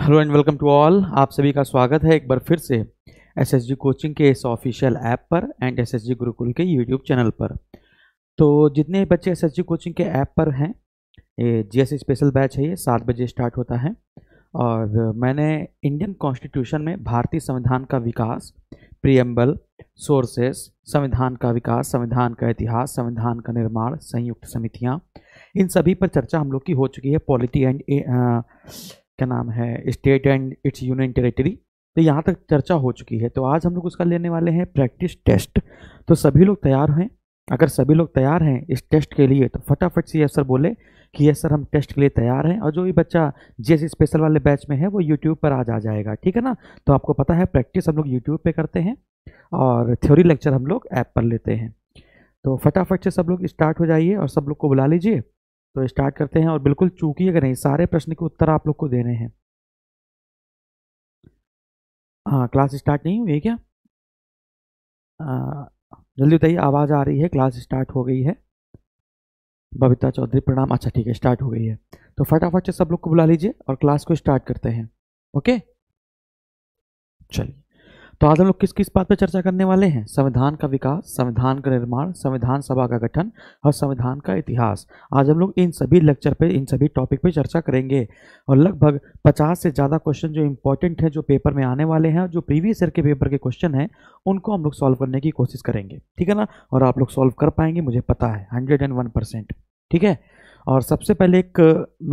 hello and welcome to all आप सभी का स्वागत है एक बार फिर से एसएसजी कोचिंग के इस ऑफिशियल ऐप पर एंड एसएसजी गुरुकुल के यूट्यूब चैनल पर तो जितने बच्चे एसएसजी कोचिंग के ऐप पर हैं ये एस स्पेशल बैच है ये सात बजे स्टार्ट होता है और मैंने इंडियन कॉन्स्टिट्यूशन में भारतीय संविधान का विकास प्रियम्बल सोर्सेस संविधान का विकास संविधान का इतिहास संविधान का निर्माण संयुक्त समितियाँ इन सभी पर चर्चा हम लोग की हो चुकी है पॉलिटी एंड क्या नाम है state and its union territory तो यहाँ तक चर्चा हो चुकी है तो आज हम लोग उसका लेने वाले हैं प्रैक्टिस टेस्ट तो सभी लोग तैयार हैं अगर सभी लोग तैयार हैं इस टेस्ट के लिए तो फटाफट से यस सर बोले कि यस सर हम टेस्ट के लिए तैयार हैं और जो भी बच्चा जैसे स्पेशल वाले बैच में है वो यूट्यूब पर आज आ जाएगा ठीक है ना तो आपको पता है प्रैक्टिस हम लोग यूट्यूब पर करते हैं और थ्योरी लेक्चर हम लोग ऐप पर लेते हैं तो फटाफट से सब लोग स्टार्ट हो जाइए और सब लोग को बुला लीजिए तो स्टार्ट करते हैं और बिल्कुल चूकी अगर नहीं सारे प्रश्न के उत्तर आप लोग को देने हैं हाँ क्लास स्टार्ट नहीं हुई है क्या जल्दी बताइए आवाज़ आ रही है क्लास स्टार्ट हो गई है बबीता चौधरी प्रणाम अच्छा ठीक है स्टार्ट हो गई है तो फटाफट से सब लोग को बुला लीजिए और क्लास को स्टार्ट करते हैं ओके चलिए तो आज हम लोग किस किस बात पर चर्चा करने वाले हैं संविधान का विकास संविधान का निर्माण संविधान सभा का गठन और संविधान का इतिहास आज हम लोग इन सभी लेक्चर पे इन सभी टॉपिक पे चर्चा करेंगे और लगभग 50 से ज़्यादा क्वेश्चन जो इंपॉर्टेंट है जो पेपर में आने वाले हैं जो प्रीवियस ईयर के पेपर के क्वेश्चन हैं उनको हम लोग सॉल्व करने की कोशिश करेंगे ठीक है ना और आप लोग सॉल्व कर पाएंगे मुझे पता है हंड्रेड ठीक है और सबसे पहले एक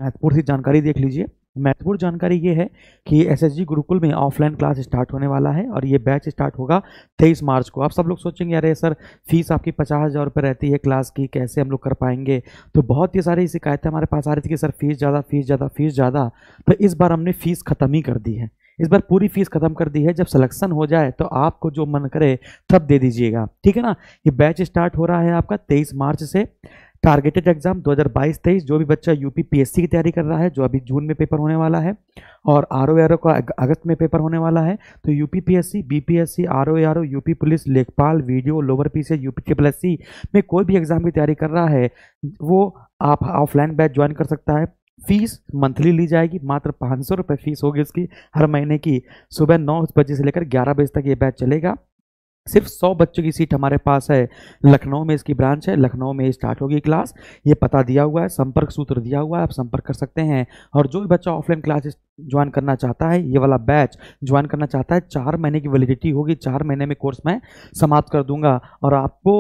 महत्वपूर्ण सी जानकारी देख लीजिए महत्वपूर्ण जानकारी ये है कि एसएसजी गुरुकुल में ऑफलाइन क्लास स्टार्ट होने वाला है और ये बैच स्टार्ट होगा तेईस मार्च को आप सब लोग सोचेंगे अरे सर फीस आपकी पचास हज़ार रुपये रहती है क्लास की कैसे हम लोग कर पाएंगे तो बहुत ही सारी शिकायतें हमारे पास आ रही थी कि सर फीस ज़्यादा फीस ज़्यादा फीस ज़्यादा तो इस बार हमने फ़ीस ख़त्म ही कर दी है इस बार पूरी फीस खत्म कर दी है जब सिलेक्शन हो जाए तो आपको जो मन करे तब दे दीजिएगा ठीक है ना ये बैच स्टार्ट हो रहा है आपका तेईस मार्च से टारगेटेड एग्जाम 2022-23 जो भी बच्चा यूपी पीएससी की तैयारी कर रहा है जो अभी जून में पेपर होने वाला है और आर ओ का अगस्त में पेपर होने वाला है तो P S BPSC R O UP police लेखपाल वीडियो लोअर पी पी के प्लस सी में कोई भी एग्जाम की तैयारी कर रहा है वो आप ऑफलाइन बैच ज्वाइन कर सकता है फीस मंथली ली जाएगी मात्र पाँच सौ रुपये फीस होगी उसकी हर महीने की सुबह नौ बजे से लेकर ग्यारह बजे तक ये बैच चलेगा सिर्फ सौ बच्चों की सीट हमारे पास है लखनऊ में इसकी ब्रांच है लखनऊ में स्टार्ट होगी क्लास ये पता दिया हुआ है संपर्क सूत्र दिया हुआ है आप संपर्क कर सकते हैं और जो भी बच्चा ऑफलाइन क्लासेस ज्वाइन करना चाहता है ये वाला बैच ज्वाइन करना चाहता है चार महीने की वैलिडिटी होगी चार महीने में कोर्स मैं समाप्त कर दूंगा और आपको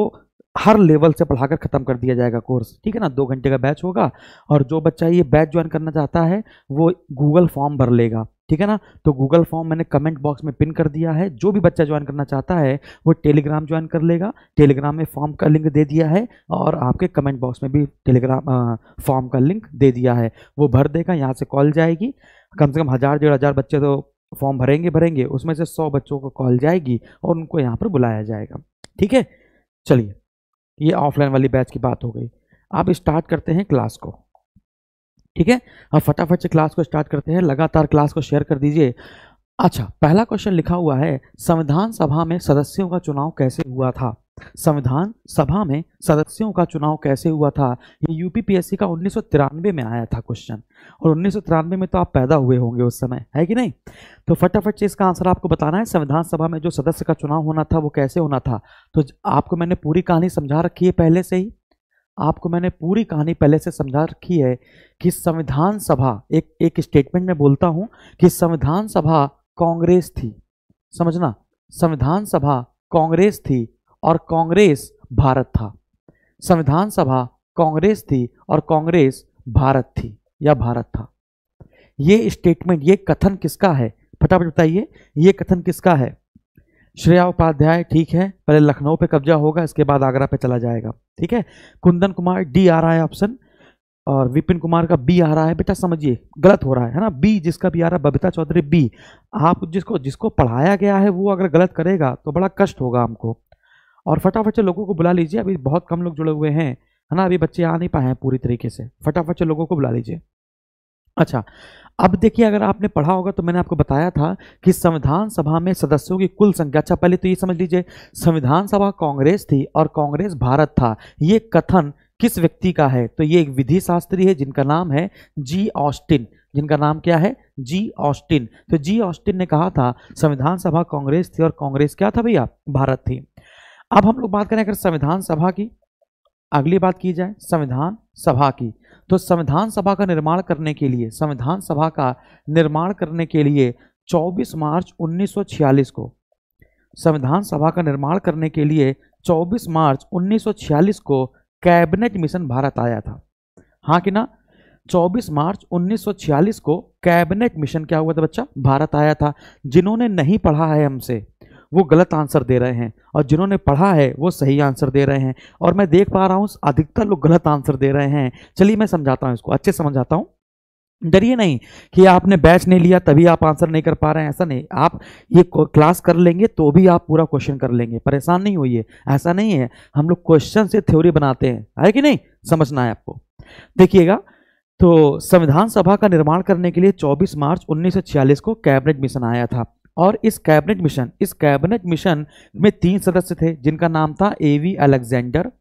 हर लेवल से पढ़ाकर ख़त्म कर दिया जाएगा कोर्स ठीक है ना दो घंटे का बैच होगा और जो बच्चा ये बैच ज्वाइन करना चाहता है वो गूगल फॉर्म भर लेगा ठीक है ना तो गूगल फॉर्म मैंने कमेंट बॉक्स में पिन कर दिया है जो भी बच्चा ज्वाइन करना चाहता है वो टेलीग्राम ज्वाइन कर लेगा टेलीग्राम में फॉर्म का लिंक दे दिया है और आपके कमेंट बॉक्स में भी टेलीग्राम फॉर्म का लिंक दे दिया है वो भर देगा यहाँ से कॉल जाएगी कम से कम हज़ार डेढ़ हज़ार बच्चे तो फॉर्म भरेंगे भरेंगे उसमें से सौ बच्चों को कॉल जाएगी और उनको यहाँ पर बुलाया जाएगा ठीक है चलिए ये ऑफलाइन वाली बैच की बात हो गई आप स्टार्ट करते हैं क्लास को ठीक है अब फटाफट से क्लास को स्टार्ट करते हैं लगातार क्लास को शेयर कर दीजिए अच्छा पहला क्वेश्चन लिखा हुआ है संविधान सभा में सदस्यों का चुनाव कैसे हुआ था संविधान सभा में सदस्यों का चुनाव कैसे हुआ था ये यूपीपीएससी का उन्नीस में आया था क्वेश्चन और उन्नीस में तो आप पैदा हुए होंगे उस समय है कि नहीं तो फटाफट से इसका आंसर आपको बताना है संविधान सभा में जो सदस्य का चुनाव होना था वो कैसे होना था तो आपको मैंने पूरी कहानी समझा रखी है पहले से ही आपको मैंने पूरी कहानी पहले से समझा रखी है कि संविधान सभा एक एक स्टेटमेंट में बोलता हूं कि संविधान सभा कांग्रेस थी समझना संविधान सभा कांग्रेस थी और कांग्रेस भारत था संविधान सभा कांग्रेस थी और कांग्रेस भारत थी या भारत था ये स्टेटमेंट ये कथन किसका है फटाफट बताइए ये कथन किसका है श्रेया उपाध्याय ठीक है पहले लखनऊ पे कब्जा होगा इसके बाद आगरा पे चला जाएगा ठीक है कुंदन कुमार डी आ रहा है ऑप्शन और विपिन कुमार का बी आ रहा है बेटा समझिए गलत हो रहा है है ना बी जिसका भी आ रहा है बबीता चौधरी बी आप जिसको जिसको पढ़ाया गया है वो अगर गलत करेगा तो बड़ा कष्ट होगा हमको और फटाफट से लोगों को बुला लीजिए अभी बहुत कम लोग जुड़े हुए हैं है ना अभी बच्चे आ नहीं पाए हैं पूरी तरीके से फटाफट से लोगों को बुला लीजिए अच्छा अब देखिए अगर आपने पढ़ा होगा तो मैंने आपको बताया था कि संविधान सभा में सदस्यों की कुल संख्या अच्छा पहले तो ये समझ लीजिए संविधान सभा कांग्रेस थी और कांग्रेस भारत था ये कथन किस व्यक्ति का है तो ये एक विधि शास्त्री है जिनका नाम है जी ऑस्टिन जिनका नाम क्या है जी ऑस्टिन तो जी ऑस्टिन ने कहा था संविधान सभा कांग्रेस थी और कांग्रेस क्या था भैया भारत थी अब हम लोग बात करें अगर संविधान सभा की अगली बात की जाए संविधान सभा की तो संविधान सभा का निर्माण करने के लिए संविधान सभा का निर्माण करने के लिए 24 मार्च 1946 को संविधान सभा का निर्माण करने के लिए 24 मार्च 1946 को कैबिनेट मिशन भारत आया था हाँ कि ना 24 मार्च 1946 को कैबिनेट मिशन क्या हुआ था बच्चा भारत आया था जिन्होंने नहीं पढ़ा है हमसे वो गलत आंसर दे रहे हैं और जिन्होंने पढ़ा है वो सही आंसर दे रहे हैं और मैं देख पा रहा हूँ अधिकतर लोग गलत आंसर दे रहे हैं चलिए मैं समझाता हूँ इसको अच्छे समझाता हूँ डरिए नहीं कि आपने बैच नहीं लिया तभी आप आंसर नहीं कर पा रहे हैं ऐसा नहीं आप ये क्लास कर लेंगे तो भी आप पूरा क्वेश्चन कर लेंगे परेशान नहीं होइए ऐसा नहीं है हम लोग क्वेश्चन से थ्योरी बनाते हैं है कि नहीं समझना है आपको देखिएगा तो संविधान सभा का निर्माण करने के लिए 24 मार्च 1946 को कैबिनेट मिशन आया था और इस कैबिनेट मिशन इस कैबिनेट मिशन में तीन सदस्य थे जिनका नाम था A V Alexander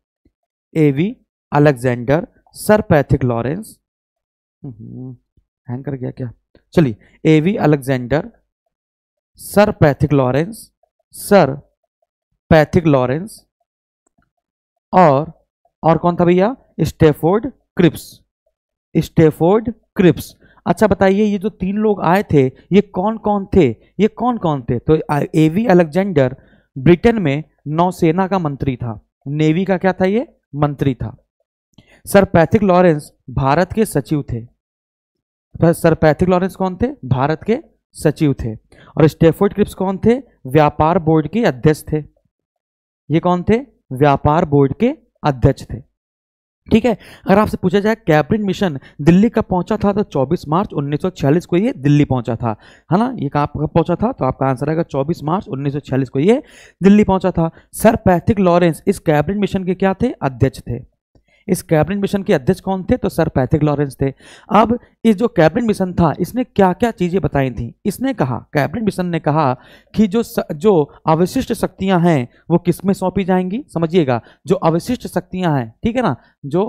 A V Alexander sir Pethick Lawrence hang हम्म, कर गया क्या चलिए A V Alexander sir Pethick Lawrence sir Pethick Lawrence और और कौन था भैया स्टेफोर्ड क्रिप्स स्टेफोर्ड क्रिप्स अच्छा बताइए ये जो तीन लोग आए थे ये कौन कौन थे ये कौन कौन थे तो ए वी अलेक्जेंडर ब्रिटेन में नौसेना का मंत्री था नेवी का क्या था ये मंत्री था सर पैथिक लॉरेंस भारत के सचिव थे सर पैथिक लॉरेंस कौन थे भारत के सचिव थे और स्टेफोर्ड क्रिप्स कौन थे व्यापार बोर्ड के अध्यक्ष थे ये कौन थे व्यापार बोर्ड के अध्यक्ष थे ठीक है अगर आपसे पूछा जाए कैप्रिन मिशन दिल्ली कब पहुंचा था तो 24 मार्च 1946 को ये दिल्ली पहुंचा था है ना ये कहाँ कब पहुंचा था तो आपका आंसर आएगा 24 मार्च 1946 को ये दिल्ली पहुंचा था सर पैथिक लॉरेंस इस कैप्रिन मिशन के क्या थे अध्यक्ष थे इस कैबिनेट मिशन के अध्यक्ष कौन थे तो सर पैथिक लॉरेंस थे अब इस जो कैबिनेट मिशन था इसने क्या क्या चीज़ें बताई थी इसने कहा कैबिनेट मिशन ने कहा कि जो स, जो अवशिष्ट शक्तियां हैं वो किस में सौंपी जाएंगी समझिएगा जो अवशिष्ट शक्तियां हैं ठीक है ना जो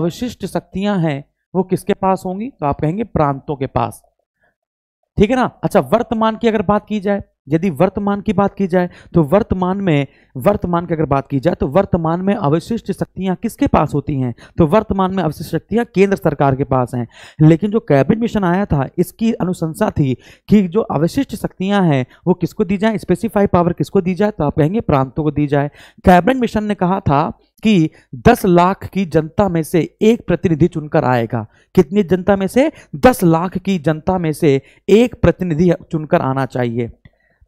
अवशिष्ट शक्तियां हैं वो किसके पास होंगी तो आप कहेंगे प्रांतों के पास ठीक है ना अच्छा वर्तमान की अगर बात की जाए यदि वर्तमान की बात की जाए तो वर्तमान में वर्तमान की अगर बात की जाए तो वर्तमान में अवशिष्ट शक्तियां किसके पास होती हैं तो वर्तमान में अवशिष्ट शक्तियां केंद्र सरकार के पास हैं लेकिन जो कैबिनेट मिशन आया था इसकी अनुशंसा थी कि जो अवशिष्ट शक्तियां हैं वो किसको दी जाए स्पेसिफाई पावर किसको दी जाए तो आप कहेंगे प्रांतों को दी जाए कैबिनेट मिशन ने कहा था कि दस लाख की जनता में से एक प्रतिनिधि चुनकर आएगा कितनी जनता में से दस लाख की जनता में से एक प्रतिनिधि चुनकर आना चाहिए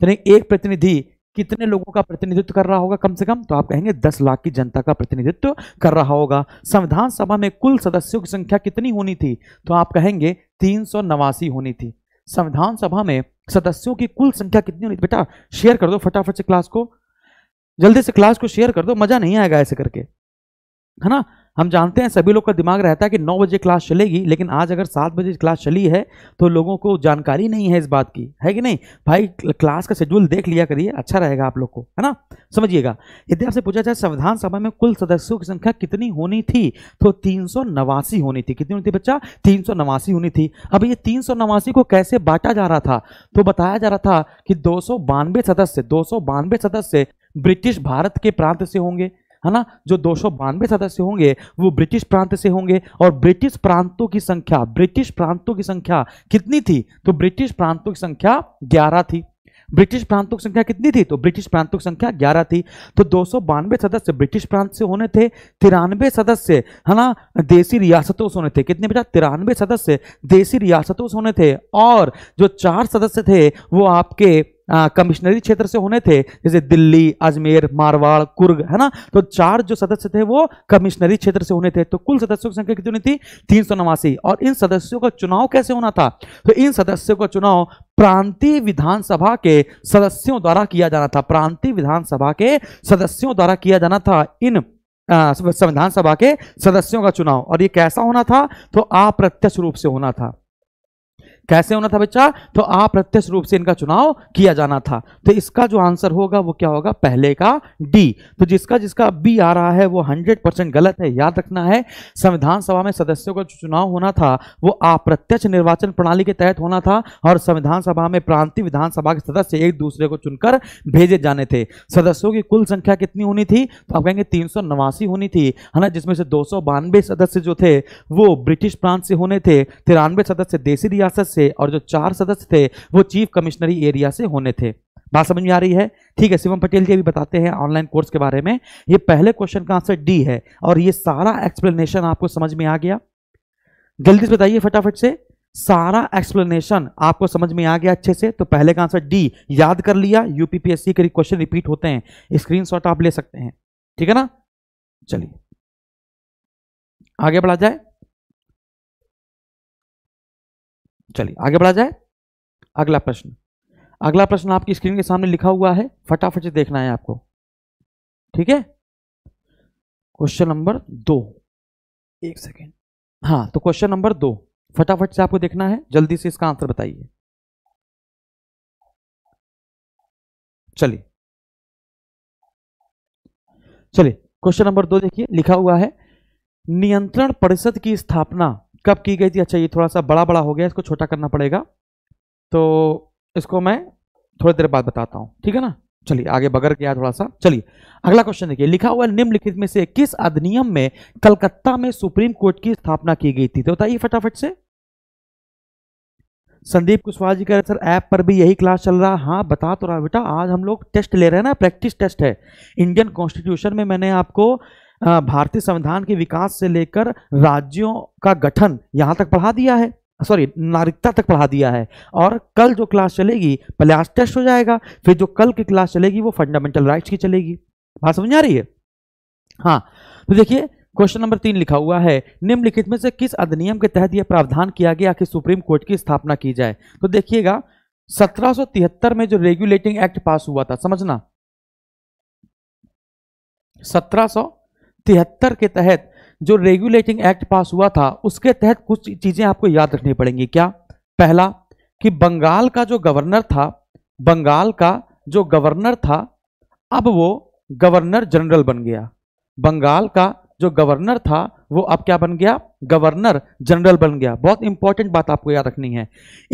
यानी एक प्रतिनिधि कितने लोगों का प्रतिनिधित्व कर रहा होगा कम से कम तो आप कहेंगे दस लाख की जनता का प्रतिनिधित्व कर रहा होगा संविधान सभा में कुल सदस्यों की संख्या कितनी होनी थी तो आप कहेंगे तीन सौ नवासी होनी थी संविधान सभा में सदस्यों की कुल संख्या कितनी होनी थी बेटा शेयर कर दो फटाफट से क्लास को जल्दी से क्लास को शेयर कर दो मजा नहीं आएगा ऐसे करके है ना हम जानते हैं सभी लोग का दिमाग रहता है कि नौ बजे क्लास चलेगी लेकिन आज अगर सात बजे क्लास चली है तो लोगों को जानकारी नहीं है इस बात की है कि नहीं भाई क्लास का शेड्यूल देख लिया करिए अच्छा रहेगा आप लोग को है ना समझिएगा यदि आपसे पूछा जाए संविधान सभा में कुल सदस्यों की संख्या कितनी होनी थी तो तीन होनी थी कितनी होनी थी बच्चा तीन होनी थी अब ये तीन को कैसे बांटा जा रहा था तो बताया जा रहा था कि दो सदस्य दो सदस्य ब्रिटिश भारत के प्रांत से होंगे है ना जो दो सदस्य होंगे वो ब्रिटिश प्रांत से होंगे और ब्रिटिश प्रांतों की संख्या ब्रिटिश प्रांतों की संख्या कितनी थी तो ब्रिटिश प्रांतों की संख्या ग्यारह थी ब्रिटिश प्रांतों की संख्या कितनी थी तो ब्रिटिश प्रांतों की संख्या ग्यारह थी तो दो सदस्य ब्रिटिश प्रांत से होने थे तिरानवे सदस्य है ना देसी रियासतों से होने थे कितने बेटा तिरानवे सदस्य देसी रियासतों से होने थे और जो चार सदस्य थे वो आपके कमिश्नरी क्षेत्र से होने थे जैसे दिल्ली अजमेर मारवाड़ कुर्ग है ना तो चार जो सदस्य थे वो कमिश्नरी क्षेत्र से होने थे तो कुल सदस्यों की संख्या कितनी थी तीन सौ नवासी और इन सदस्यों का चुनाव कैसे होना था तो इन सदस्यों का चुनाव प्रांतीय विधानसभा के सदस्यों द्वारा किया जाना था प्रांतीय विधानसभा के सदस्यों द्वारा किया जाना था इन संविधान सभा के सदस्यों का चुनाव और ये कैसा होना था तो अप्रत्यक्ष रूप से होना था कैसे होना था बच्चा तो अप्रत्यक्ष रूप से इनका चुनाव किया जाना था तो इसका जो आंसर होगा वो क्या होगा पहले का डी तो जिसका जिसका बी आ रहा है वो 100 परसेंट गलत है याद रखना है संविधान सभा में सदस्यों का जो चुनाव होना था वो अप्रत्यक्ष निर्वाचन प्रणाली के तहत होना था और संविधान सभा में प्रांतीय विधानसभा के सदस्य एक दूसरे को चुनकर भेजे जाने थे सदस्यों की कुल संख्या कितनी होनी थी तो आप कहेंगे तीन होनी थी है ना जिसमें से दो सदस्य जो थे वो ब्रिटिश प्रांत से होने थे तिरानवे सदस्य देशी रियासत से और जो चार सदस्य थे वो चीफ कमिश्नरी एरिया से होने थे बात समझ में आ रही है ठीक है शिवम पटेल जी अभी बताते हैं ऑनलाइन कोर्स के बारे में ये पहले क्वेश्चन का आंसर डी है और ये सारा एक्सप्लेनेशन आपको समझ में आ गया जल्दी से बताइए फटाफट से सारा एक्सप्लेनेशन आपको समझ में आ गया अच्छे से तो पहले का आंसर डी याद कर लिया यूपीपीएससी के क्वेश्चन रिपीट होते हैं स्क्रीन आप ले सकते हैं ठीक है ना चलिए आगे बढ़ा जाए चलिए आगे बढ़ा जाए अगला प्रश्न अगला प्रश्न आपकी स्क्रीन के सामने लिखा हुआ है फटाफट से देखना है आपको ठीक है क्वेश्चन नंबर दो एक सेकेंड हाँ तो क्वेश्चन नंबर दो फटाफट से आपको देखना है जल्दी से इसका आंसर बताइए चलिए चलिए क्वेश्चन नंबर दो देखिए लिखा हुआ है नियंत्रण परिषद की स्थापना कब की गई थी अच्छा ये थोड़ा सा बड़ा बड़ा हो गया इसको छोटा करना पड़ेगा तो इसको मैं थोड़ी देर बाद बताता हूँ ठीक है ना चलिए आगे बगर गया थोड़ा सा चलिए अगला क्वेश्चन देखिए लिखा हुआ निम्नलिखित में से किस अधिनियम में कलकत्ता में सुप्रीम कोर्ट की स्थापना की गई थी तो बताइए फटाफट से संदीप कुशवाहा जी कह रहे सर ऐप पर भी यही क्लास चल रहा है हाँ बता तो रहा बेटा आज हम लोग टेस्ट ले रहे हैं ना प्रैक्टिस टेस्ट है इंडियन कॉन्स्टिट्यूशन में मैंने आपको भारतीय संविधान के विकास से लेकर राज्यों का गठन यहाँ तक पढ़ा दिया है सॉरी नागरिकता तक पढ़ा दिया है और कल जो क्लास चलेगी पहले आज टेस्ट हो जाएगा फिर जो कल की क्लास चलेगी वो फंडामेंटल राइट्स की चलेगी बात समझ आ रही है हाँ तो देखिए क्वेश्चन नंबर तीन लिखा हुआ है निम्नलिखित में से किस अधिनियम के तहत यह प्रावधान किया गया कि सुप्रीम कोर्ट की स्थापना की जाए तो देखिएगा सत्रह में जो रेगुलेटिंग एक्ट पास हुआ था समझना सत्रह तिहत्तर के तहत जो रेगुलेटिंग एक्ट पास हुआ था उसके तहत कुछ चीज़ें आपको याद रखनी पड़ेंगी क्या पहला कि बंगाल का जो गवर्नर था बंगाल का जो गवर्नर था अब वो गवर्नर जनरल बन गया बंगाल का जो गवर्नर था वो अब क्या बन गया गवर्नर जनरल बन गया बहुत इंपॉर्टेंट बात आपको याद रखनी है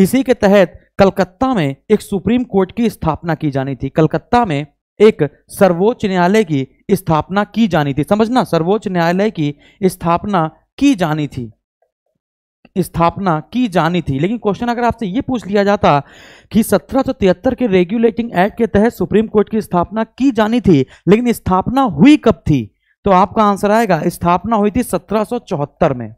इसी के तहत कलकत्ता में एक सुप्रीम कोर्ट की स्थापना की जानी थी कलकत्ता में एक सर्वोच्च न्यायालय की स्थापना की जानी थी समझना सर्वोच्च न्यायालय की स्थापना की जानी थी स्थापना की जानी थी लेकिन क्वेश्चन अगर आपसे ये पूछ लिया जाता कि तिहत्तर के रेगुलेटिंग एक्ट के तहत सुप्रीम कोर्ट की स्थापना की जानी थी लेकिन स्थापना हुई कब थी तो आपका आंसर आएगा स्थापना हुई थी चौहत्तर में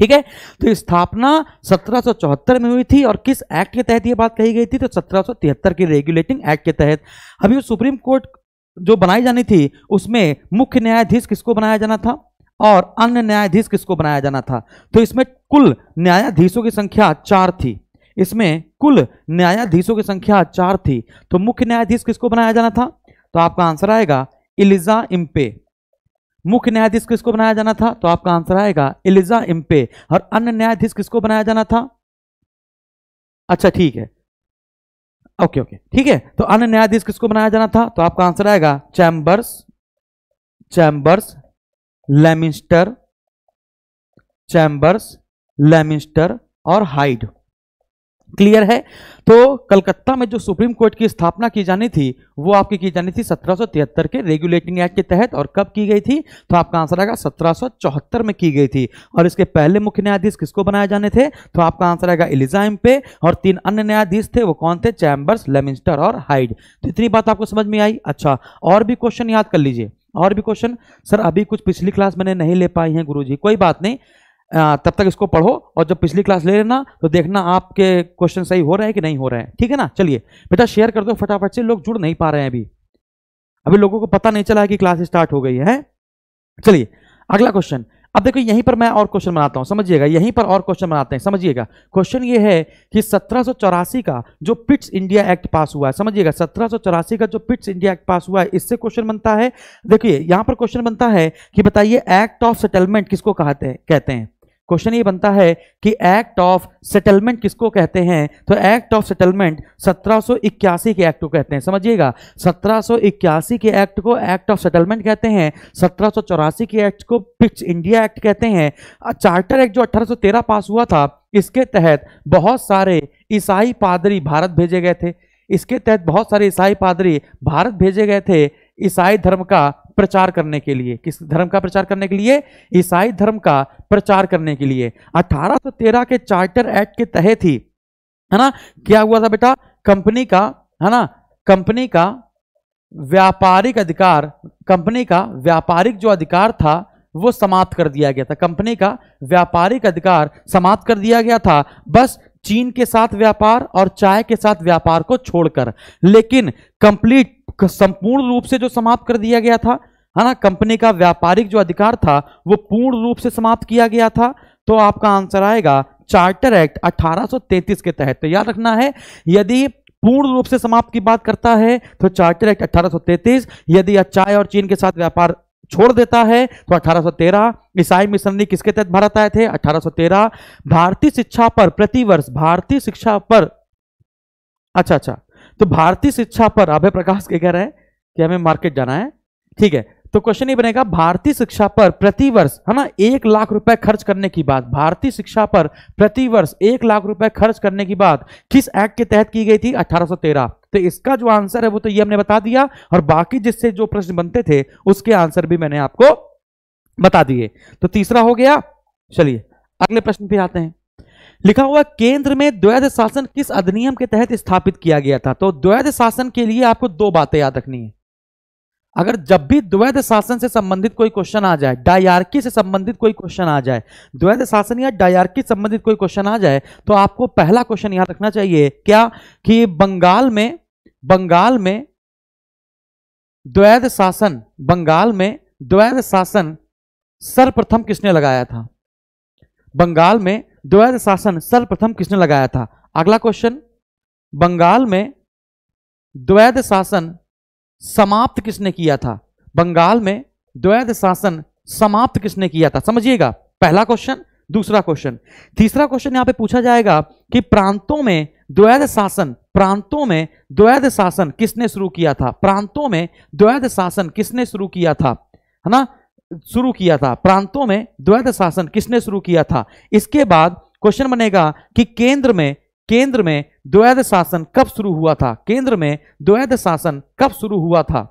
ठीक है तो स्थापना 1774 में हुई थी और किस एक्ट के तहत ये बात कही गई थी तो 1773 के रेगुलेटिंग एक्ट के तहत अभी सुप्रीम कोर्ट जो बनाई जानी थी उसमें मुख्य न्यायाधीश किसको बनाया जाना था और अन्य न्यायाधीश किसको बनाया जाना था तो इसमें कुल न्यायाधीशों की संख्या चार थी इसमें कुल न्यायाधीशों की संख्या चार थी तो मुख्य न्यायाधीश किसको बनाया जाना था तो आपका आंसर आएगा इलिजा इम्पे मुख्य न्यायाधीश किसको बनाया जाना था तो आपका आंसर आएगा एलिजा इम्पे और अन्य न्यायाधीश किसको बनाया जाना था अच्छा ठीक है ओके ओके ठीक है तो अन्य न्यायाधीश किसको बनाया जाना था तो आपका आंसर आएगा Chambers Chambers Lemister Chambers Lemister और हाइड क्लियर है तो कलकत्ता में जो सुप्रीम कोर्ट की स्थापना की जानी थी वो आपकी की जानी थी 1773 के रेगुलेटिंग एक्ट के तहत और कब की गई थी तो आपका आंसर आएगा 1774 में की गई थी और इसके पहले मुख्य न्यायाधीश किसको बनाए जाने थे तो आपका आंसर आएगा एलिजाइम पे और तीन अन्य न्यायाधीश थे वो कौन थे चैम्बर्स लेमिस्टर और हाइड तो इतनी बात आपको समझ में आई अच्छा और भी क्वेश्चन याद कर लीजिए और भी क्वेश्चन सर अभी कुछ पिछली क्लास मैंने नहीं ले पाई है गुरु कोई बात नहीं तब तक इसको पढ़ो और जब पिछली क्लास ले लेना तो देखना आपके क्वेश्चन सही हो रहे हैं कि नहीं हो रहे हैं ठीक है ना चलिए बेटा शेयर कर दो फटाफट से लोग जुड़ नहीं पा रहे हैं अभी अभी लोगों को पता नहीं चला कि क्लास स्टार्ट हो गई है चलिए अगला क्वेश्चन अब देखो यहीं पर मैं और क्वेश्चन बनाता हूं समझिएगा यहीं पर और क्वेश्चन बनाते हैं समझिएगा क्वेश्चन ये है कि सत्रह का जो पिट्स इंडिया एक्ट पास हुआ है समझिएगा सत्रह का जो पिट्स इंडिया एक्ट पास हुआ है इससे क्वेश्चन बनता है देखिए यहां पर क्वेश्चन बनता है कि बताइए एक्ट ऑफ सेटलमेंट किसको कहते हैं कहते हैं क्वेश्चन ये बनता है कि एक्ट ऑफ सेटलमेंट किसको कहते हैं तो एक्ट ऑफ सेटलमेंट 1781 के एक्ट को कहते हैं समझिएगा 1781 के एक्ट को एक्ट ऑफ सेटलमेंट कहते हैं सत्रह के एक्ट को पिक्स इंडिया एक्ट कहते हैं चार्टर एक्ट जो 1813 पास हुआ था इसके तहत बहुत सारे ईसाई पादरी भारत भेजे गए थे इसके तहत बहुत सारे ईसाई पादरी भारत भेजे गए थे ईसाई धर्म का प्रचार करने के लिए किस धर्म का प्रचार करने के लिए ईसाई धर्म का प्रचार करने के लिए 1813 के चार्टर एक्ट के तहत ही है ना क्या हुआ था बेटा कंपनी का है ना कंपनी का व्यापारिक अधिकार कंपनी का व्यापारिक जो अधिकार था वो समाप्त कर दिया गया था कंपनी का व्यापारिक अधिकार समाप्त कर दिया गया था बस चीन के साथ व्यापार और चाय के साथ व्यापार को छोड़कर लेकिन कंप्लीट संपूर्ण रूप से जो समाप्त कर दिया गया था है ना कंपनी का व्यापारिक जो अधिकार था वो पूर्ण रूप से समाप्त किया गया था तो आपका आंसर आएगा चार्टर एक्ट 1833 के तहत तो याद रखना है यदि पूर्ण रूप से समाप्त की बात करता है तो चार्टर एक्ट 1833 यदि चाय और चीन के साथ व्यापार छोड़ देता है तो 1813 ईसाई मिशनरी किसके तहत भारत आए थे 1813 भारतीय शिक्षा पर प्रतिवर्ष भारतीय शिक्षा पर अच्छा अच्छा तो भारतीय शिक्षा पर अभय प्रकाश के कह रहे हैं कि हमें मार्केट जाना है ठीक है तो क्वेश्चन ये बनेगा भारतीय शिक्षा पर प्रति वर्ष है ना एक लाख रुपए खर्च करने की बात भारतीय शिक्षा पर प्रति वर्ष एक लाख रुपए खर्च करने की बात किस एक्ट के तहत की गई थी 1813 तो इसका जो आंसर है वो तो ये हमने बता दिया और बाकी जिससे जो प्रश्न बनते थे उसके आंसर भी मैंने आपको बता दिए तो तीसरा हो गया चलिए अगले प्रश्न पे आते हैं लिखा हुआ केंद्र में द्वैध शासन किस अधिनियम के तहत स्थापित किया गया था तो द्वैध शासन के लिए आपको दो बातें याद रखनी है अगर जब भी द्वैध शासन से संबंधित कोई क्वेश्चन आ जाए डायार्की से संबंधित कोई क्वेश्चन आ जाए द्वैध शासन या डायार्की संबंधित कोई क्वेश्चन आ जाए तो आपको पहला क्वेश्चन याद रखना चाहिए क्या कि बंगाल में बंगाल में द्वैध शासन बंगाल में द्वैध शासन सर्वप्रथम किसने लगाया था बंगाल में द्वैध शासन सर्वप्रथम किसने लगाया था अगला क्वेश्चन बंगाल में द्वैध शासन समाप्त किसने किया था बंगाल में द्वैध शासन समाप्त किसने किया था समझिएगा पहला क्वेश्चन दूसरा क्वेश्चन तीसरा क्वेश्चन यहां पे पूछा जाएगा कि प्रांतों में द्वैध शासन प्रांतों में द्वैध शासन किसने शुरू किया था प्रांतों में द्वैध शासन किसने शुरू किया था है ना शुरू किया था प्रांतों में द्वैध शासन किसने शुरू किया था इसके बाद क्वेश्चन बनेगा कि केंद्र में केंद्र में द्वैध शासन कब शुरू हुआ था केंद्र में द्वैध शासन कब शुरू हुआ था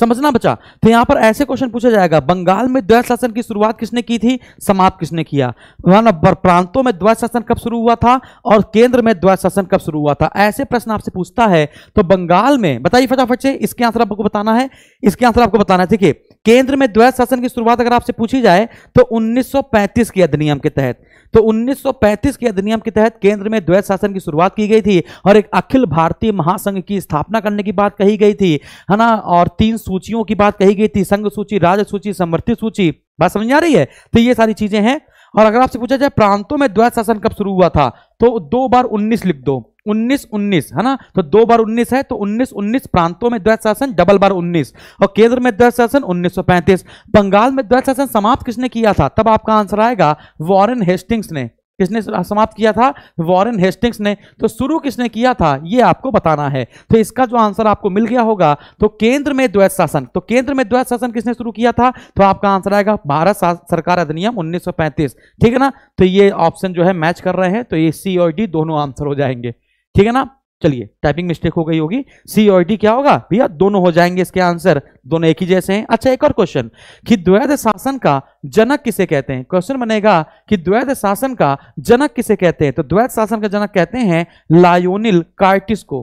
समझना बचा तो यहां पर ऐसे क्वेश्चन पूछा जाएगा बंगाल में द्वैत शासन की शुरुआत किसने की थी समाप्त किसने किया प्रांतों में द्वैत शासन कब शुरू हुआ था और केंद्र में द्वैत शासन कब शुरू हुआ था ऐसे प्रश्न आपसे पूछता है तो बंगाल में बताइए फटाफट से इसके आंसर आपको बताना है इसके आंसर आपको बताना है है केंद्र में द्वैत शासन की शुरुआत अगर आपसे पूछी जाए तो पैंतीस के अधिनियम के तहत तो 1935 के अधिनियम के तहत केंद्र में द्वैत शासन की शुरुआत की गई थी और एक अखिल भारतीय महासंघ की स्थापना करने की बात कही गई थी है ना और तीन सूचियों की बात कही गई थी संघ सूची राज्य सूची समृद्धि सूची बात समझ आ रही है तो ये सारी चीजें हैं और अगर आपसे पूछा जाए प्रांतों में द्वैत शासन कब शुरू हुआ था तो दो बार उन्नीस लिख दो उन्नीस उन्नीस है ना तो दो बार उन्नीस है तो उन्नीस उन्नीस प्रांतों में द्वैत शासन डबल बार उन्नीस और केंद्र में द्वैत शासन उन्नीस सौ पैंतीस बंगाल में द्वैत शासन समाप्त किसने किया था तब आपका आंसर आएगा वॉरेन हेस्टिंग्स ने किसने समाप्त किया था वॉरेन हेस्टिंग्स ने तो शुरू किसने किया था ये आपको बताना है तो इसका जो आंसर आपको मिल गया होगा तो केंद्र में द्वैत शासन तो केंद्र में द्वैत शासन किसने शुरू किया था तो आपका आंसर आएगा भारत सरकार अधिनियम 1935 ठीक है ना तो ये ऑप्शन जो है मैच कर रहे हैं तो ये सी और डी दोनों आंसर हो जाएंगे ठीक है ना चलिए टाइपिंग मिस्टेक हो गई होगी सी और डी क्या होगा भैया दोनों हो जाएंगे इसके आंसर दोनों एक ही जैसे हैं अच्छा एक और क्वेश्चन कि द्वैध शासन का जनक किसे कहते हैं क्वेश्चन बनेगा कि द्वैध शासन का जनक किसे कहते हैं तो द्वैध शासन का जनक कहते हैं लायोनिल कार्टिस को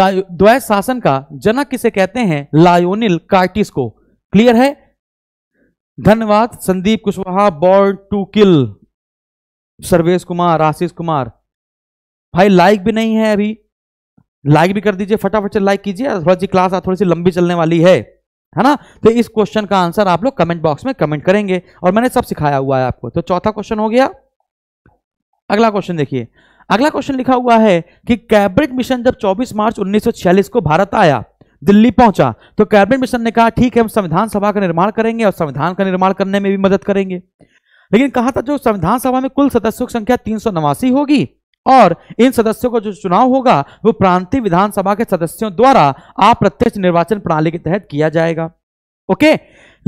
द्वैध शासन का जनक किसे कहते हैं लायोनिल कार्टिस को क्लियर है धन्यवाद Sandeep Kushwaha born to kill Sarvesh Kumar Ashish Kumar भाई लाइक भी नहीं है अभी लाइक भी कर दीजिए फटाफट से लाइक कीजिए थोड़ा सी क्लास थोड़ी सी लंबी चलने वाली है है ना तो इस क्वेश्चन का आंसर आप लोग कमेंट बॉक्स में कमेंट करेंगे और मैंने सब सिखाया हुआ है आपको तो चौथा क्वेश्चन हो गया अगला क्वेश्चन देखिए अगला क्वेश्चन लिखा हुआ है कि कैबिनेट मिशन जब 24 मार्च 1946 को भारत आया दिल्ली पहुंचा तो कैबिनेट मिशन ने कहा ठीक है हम संविधान सभा का निर्माण करेंगे और संविधान का निर्माण करने में भी मदद करेंगे लेकिन कहा था जो संविधान सभा में कुल सदस्यों की संख्या तीन होगी और इन सदस्यों का जो चुनाव होगा वो प्रांतीय विधानसभा के सदस्यों द्वारा अप्रत्यक्ष निर्वाचन प्रणाली के तहत किया जाएगा ओके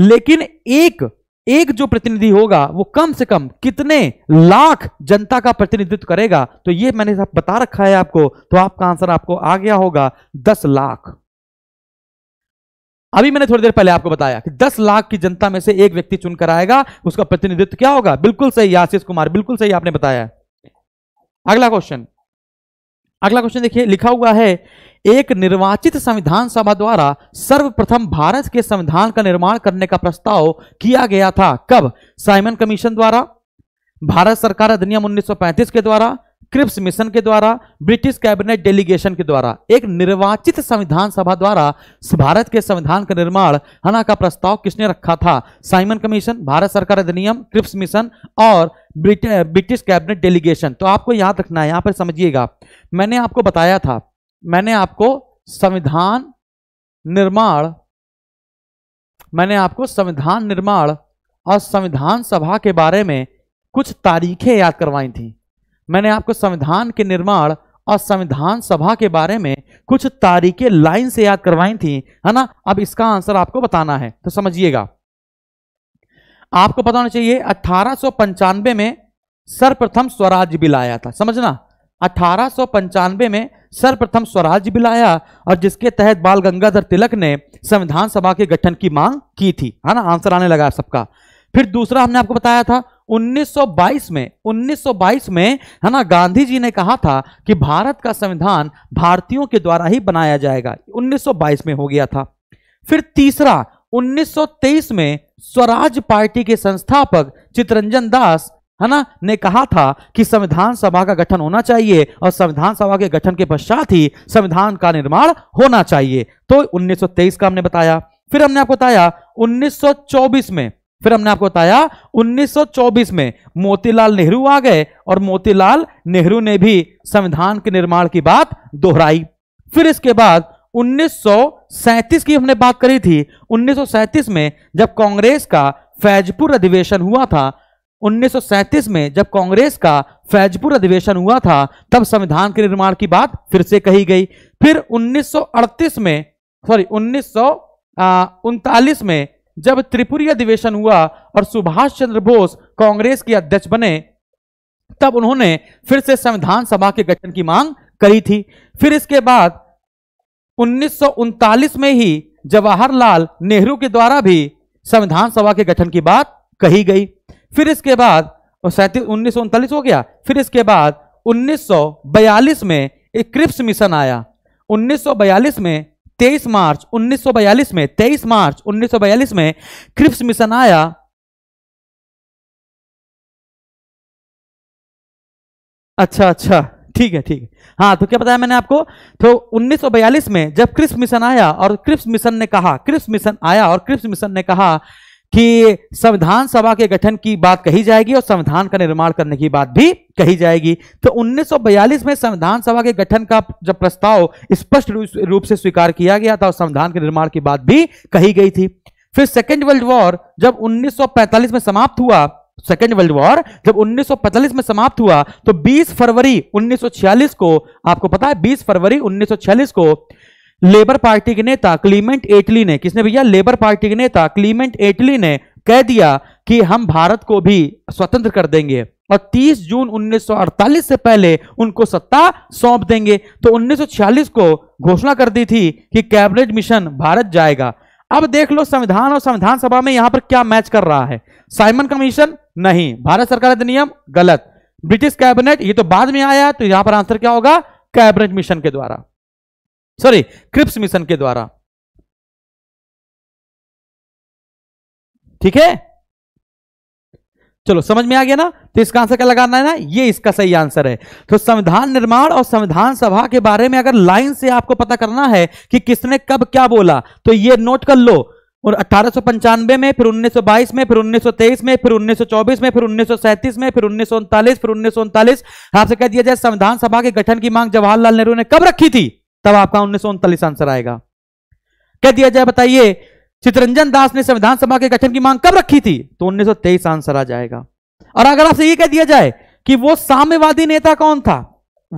लेकिन एक एक जो प्रतिनिधि होगा वो कम से कम कितने लाख जनता का प्रतिनिधित्व करेगा तो ये मैंने बता रखा है आपको तो आपका आंसर आपको आ गया होगा दस लाख अभी मैंने थोड़ी देर पहले आपको बताया कि 10 लाख की जनता में से एक व्यक्ति चुनकर आएगा उसका प्रतिनिधित्व क्या होगा बिल्कुल सही आशीष कुमार बिल्कुल सही आपने बताया अगला क्वेश्चन अगला क्वेश्चन देखिए लिखा हुआ है एक निर्वाचित संविधान सभा द्वारा सर्वप्रथम भारत के संविधान का निर्माण करने का प्रस्ताव किया गया था कब साइमन कमीशन द्वारा भारत सरकार अधिनियम 1935 के द्वारा क्रिप्स मिशन के द्वारा ब्रिटिश कैबिनेट डेलीगेशन के द्वारा एक निर्वाचित संविधान सभा द्वारा भारत के संविधान का निर्माण हना का प्रस्ताव किसने रखा था साइमन कमीशन भारत सरकार अधिनियम क्रिप्स मिशन और ब्रिटिश कैबिनेट डेलीगेशन तो आपको याद रखना है यहां पर समझिएगा मैंने आपको बताया था मैंने आपको संविधान निर्माण मैंने आपको संविधान निर्माण और संविधान सभा के बारे में कुछ तारीखें याद करवाई थी मैंने आपको संविधान के निर्माण और संविधान सभा के बारे में कुछ तारीखें लाइन से याद करवाई थी है ना अब इसका आंसर आपको बताना है तो समझिएगा आपको पता होना चाहिए अठारह में सर्वप्रथम स्वराज बिल आया था समझना अठारह में सर्वप्रथम स्वराज बिल आया और जिसके तहत बाल गंगाधर तिलक ने संविधान सभा के गठन की मांग की थी है ना आंसर आने लगा सबका फिर दूसरा हमने आपको बताया था 1922 में 1922 में है ना गांधी जी ने कहा था कि भारत का संविधान भारतीयों के द्वारा ही बनाया जाएगा 1922 में हो गया था फिर तीसरा 1923 में स्वराज पार्टी के संस्थापक चितरंजन दास है ना ने कहा था कि संविधान सभा का गठन होना चाहिए और संविधान सभा के गठन के पश्चात ही संविधान का निर्माण होना चाहिए तो 1923 का हमने बताया फिर हमने आपको बताया 1924 में फिर हमने आपको बताया 1924 में मोतीलाल नेहरू आ गए और मोतीलाल नेहरू ने भी संविधान के निर्माण की बात दोहराई फिर इसके बाद 1937 की हमने बात करी थी 1937 में जब कांग्रेस का फैजपुर अधिवेशन हुआ था 1937 में जब कांग्रेस का फैजपुर अधिवेशन हुआ था तब संविधान के निर्माण की बात फिर से कही गई फिर 1938 में सॉरी उन्नीस में जब त्रिपुरी अधिवेशन हुआ और सुभाष चंद्र बोस कांग्रेस के अध्यक्ष बने तब उन्होंने फिर से संविधान सभा के गठन की मांग करी थी फिर इसके बाद उन्नीस में ही जवाहरलाल नेहरू के द्वारा भी संविधान सभा के गठन की बात कही गई फिर इसके बाद सैंतीस उन्नीस हो गया फिर इसके बाद 1942 में एक क्रिप्स मिशन आया 1942 में 23 मार्च 1942 में 23 मार्च 1942 में क्रिप्स मिशन आया अच्छा अच्छा ठीक है ठीक है हाँ तो क्या बताया मैंने आपको तो 1942 में जब क्रिप्स मिशन आया और क्रिप्स मिशन ने कहा क्रिप्स मिशन आया और क्रिप्स मिशन ने कहा कि संविधान सभा के गठन की बात कही जाएगी और संविधान का निर्माण करने की बात भी कही जाएगी तो 1942 में संविधान सभा के गठन का जब प्रस्ताव स्पष्ट रूप से स्वीकार किया गया था और संविधान के निर्माण की बात भी कही गई थी फिर सेकेंड वर्ल्ड वॉर जब 1945 में समाप्त हुआ सेकेंड वर्ल्ड वॉर जब 1945 में समाप्त हुआ तो 20 फरवरी 1946 को आपको पता है 20 फरवरी 1946 को लेबर पार्टी के नेता क्लीमेंट एटली ने किसने भैया लेबर पार्टी के नेता क्लीमेंट एटली ने कह दिया कि हम भारत को भी स्वतंत्र कर देंगे और 30 जून 1948 से पहले उनको सत्ता सौंप देंगे तो 1946 को घोषणा कर दी थी कि कैबिनेट मिशन भारत जाएगा अब देख लो संविधान और संविधान सभा में यहां पर क्या मैच कर रहा है साइमन कमीशन नहीं भारत सरकार अधिनियम गलत ब्रिटिश कैबिनेट ये तो बाद में आया तो यहां पर आंसर क्या होगा कैबिनेट मिशन के द्वारा सॉरी क्रिप्स मिशन के द्वारा ठीक है चलो समझ में आ गया ना तो इसका आंसर क्या लगाना है ना ये इसका सही आंसर है तो संविधान निर्माण और संविधान सभा के बारे में अगर लाइन से आपको पता करना है कि किसने कब क्या बोला तो ये नोट कर लो और अठारह में फिर 1922 में फिर 1923 में फिर 1924 में फिर उन्नीस में फिर उन्नीस फिर उन्नीस आपसे कह दिया जाए संविधान सभा के गठन की मांग जवाहरलाल नेहरू ने कब रखी थी तब आपका उन्नीस आंसर आएगा कह दिया जाए बताइए चितरंजन दास ने संविधान सभा के गठन की मांग कब रखी थी तो 1923 आंसर आ जाएगा और अगर आपसे यह कह दिया जाए कि वो साम्यवादी नेता कौन था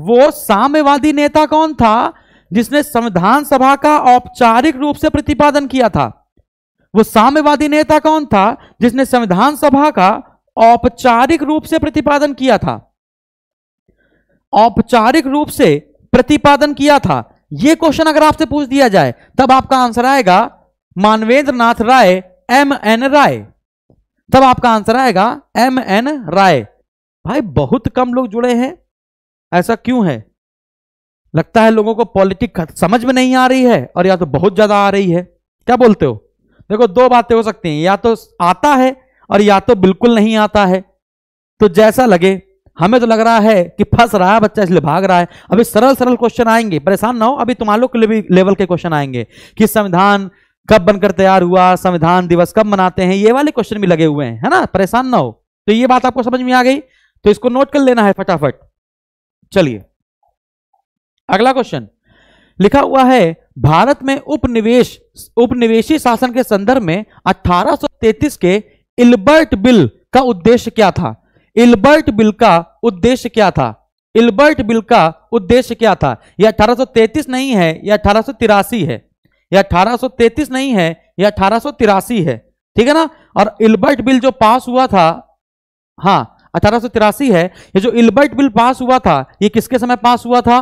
वो साम्यवादी नेता कौन था जिसने संविधान सभा का औपचारिक रूप से प्रतिपादन किया था वो साम्यवादी नेता कौन था जिसने संविधान सभा का औपचारिक रूप से प्रतिपादन किया था औपचारिक रूप से प्रतिपादन किया था ये क्वेश्चन अगर आपसे पूछ दिया जाए तब आपका आंसर आएगा मानवेंद्र नाथ राय एम एन राय तब आपका आंसर आएगा एम एन राय भाई बहुत कम लोग जुड़े हैं ऐसा क्यों है लगता है लोगों को पॉलिटिक समझ में नहीं आ रही है और या तो बहुत ज्यादा आ रही है क्या बोलते हो देखो दो बातें हो सकती हैं या तो आता है और या तो बिल्कुल नहीं आता है तो जैसा लगे हमें तो लग रहा है कि फंस रहा है बच्चा इसलिए भाग रहा है अभी सरल सरल क्वेश्चन आएंगे परेशान ना हो अभी तुम आलो के लिए भी लेवल के क्वेश्चन आएंगे कि संविधान कब बनकर तैयार हुआ संविधान दिवस कब मनाते हैं ये वाले क्वेश्चन भी लगे हुए हैं है ना परेशान ना हो तो ये बात आपको समझ में आ गई तो इसको नोट कर लेना है फटाफट चलिए अगला क्वेश्चन लिखा हुआ है भारत में उपनिवेश उपनिवेशी शासन के संदर्भ में 1833 के इल्बर्ट बिल का उद्देश्य क्या था इल्बर्ट बिल का उद्देश्य क्या था इल्बर्ट बिल का उद्देश्य क्या था यह 1833 नहीं है यह अठारह है यह 1833 नहीं है यह अठारह है ठीक है ना और इल्बर्ट बिल जो पास हुआ था हाँ अठारह है ये जो इल्बर्ट बिल पास हुआ था ये किसके समय पास हुआ था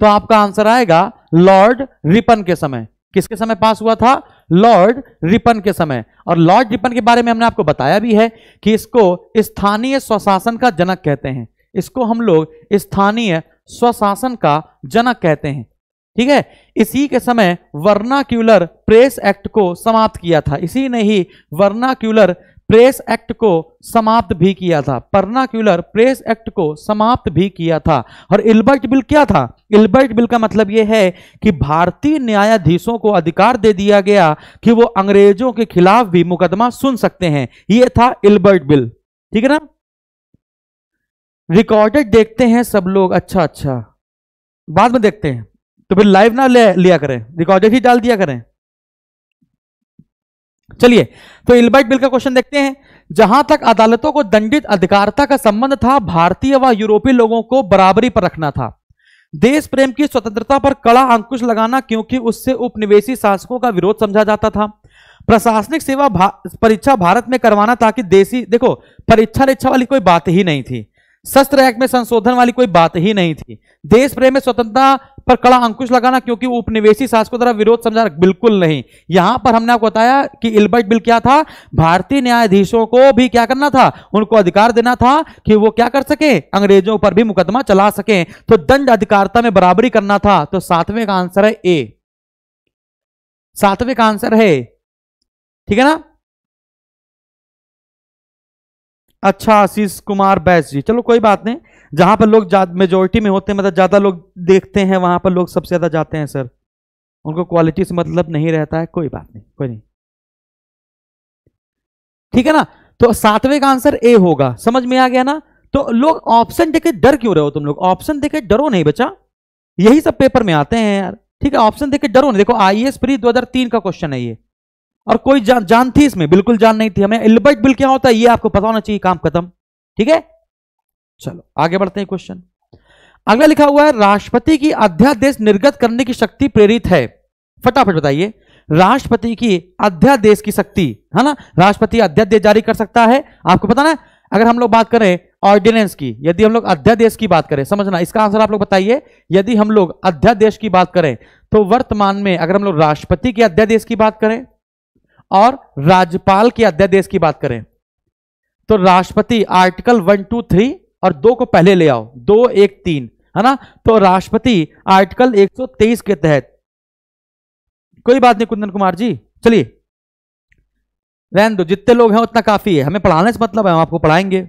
तो आपका आंसर आएगा लॉर्ड रिपन के समय किसके समय पास हुआ था लॉर्ड रिपन के समय और लॉर्ड रिपन के बारे में हमने आपको बताया भी है कि इसको स्थानीय स्वशासन का जनक कहते हैं इसको हम लोग स्थानीय स्वशासन का जनक कहते हैं ठीक है इसी के समय वर्नाक्यूलर प्रेस एक्ट को समाप्त किया था इसी ने ही वर्नाक्यूलर प्रेस एक्ट को समाप्त भी किया था परनाक्यूलर प्रेस एक्ट को समाप्त भी किया था और इल्बर्ट बिल क्या था इल्बर्ट बिल का मतलब यह है कि भारतीय न्यायाधीशों को अधिकार दे दिया गया कि वो अंग्रेजों के खिलाफ भी मुकदमा सुन सकते हैं यह था इल्बर्ट बिल ठीक है ना रिकॉर्डेड देखते हैं सब लोग अच्छा अच्छा बाद में देखते हैं तो फिर लाइव ना ले लिया करें रिकॉर्डेड ही डाल दिया करें चलिए तो इलबाइट बिल का क्वेश्चन देखते हैं जहां तक अदालतों को दंडित अधिकारता का संबंध था भारतीय व यूरोपीय लोगों को बराबरी पर रखना था देश प्रेम की स्वतंत्रता पर कड़ा अंकुश लगाना क्योंकि उससे उपनिवेशी शासकों का विरोध समझा जाता था प्रशासनिक सेवा भा, परीक्षा भारत में करवाना ताकि देशी देखो परीक्षा लिच्छा वाली कोई बात ही नहीं थी शस्त्र एक्ट में संशोधन वाली कोई बात ही नहीं थी देश प्रेम में स्वतंत्रता पर कड़ा अंकुश लगाना क्योंकि उपनिवेशी शासकों द्वारा विरोध समझा बिल्कुल नहीं यहां पर हमने आपको बताया कि इल्बर्ट बिल क्या था भारतीय न्यायाधीशों को भी क्या करना था उनको अधिकार देना था कि वो क्या कर सके अंग्रेजों पर भी मुकदमा चला सके तो दंड अधिकारता में बराबरी करना था तो सातवें का आंसर है ए सातवें का आंसर है ठीक है ना अच्छा आशीष कुमार बैस जी चलो कोई बात नहीं जहां पर लोग मेजोरिटी में होते हैं मतलब ज्यादा लोग देखते हैं वहां पर लोग सबसे ज्यादा जाते हैं सर उनको क्वालिटी से मतलब नहीं रहता है कोई बात नहीं कोई नहीं ठीक है ना तो सातवें का आंसर ए होगा समझ में आ गया ना तो लोग ऑप्शन देखे डर क्यों रहे हो तुम लोग ऑप्शन देखे डरो नहीं बच्चा यही सब पेपर में आते हैं यार ठीक है ऑप्शन देखे डरो नहीं देखो आई एस प्री दो का क्वेश्चन है ये और कोई जान जान थी इसमें बिल्कुल जान नहीं थी हमें एल्बर्ट बिल क्या होता है ये आपको पता होना चाहिए काम खत्म ठीक है चलो आगे बढ़ते हैं क्वेश्चन अगला लिखा हुआ है राष्ट्रपति की अध्यादेश निर्गत करने की शक्ति प्रेरित है फटाफट बताइए राष्ट्रपति की अध्यादेश की शक्ति है ना राष्ट्रपति अध्यादेश जारी कर सकता है आपको पता ना अगर हम लोग बात करें ऑर्डिनेंस की यदि हम लोग अध्यादेश की बात करें समझना इसका आंसर आप लोग बताइए यदि हम लोग अध्यादेश की बात करें तो वर्तमान में अगर हम लोग राष्ट्रपति के अध्यादेश की बात करें और राज्यपाल के अध्यादेश की बात करें तो राष्ट्रपति आर्टिकल वन टू थ्री और दो को पहले ले आओ दो एक तीन है ना तो राष्ट्रपति आर्टिकल 123 के तहत कोई बात नहीं कुंदन कुमार जी चलिए रहन दो जितने लोग हैं उतना काफी है हमें पढ़ाने से मतलब है हम आपको पढ़ाएंगे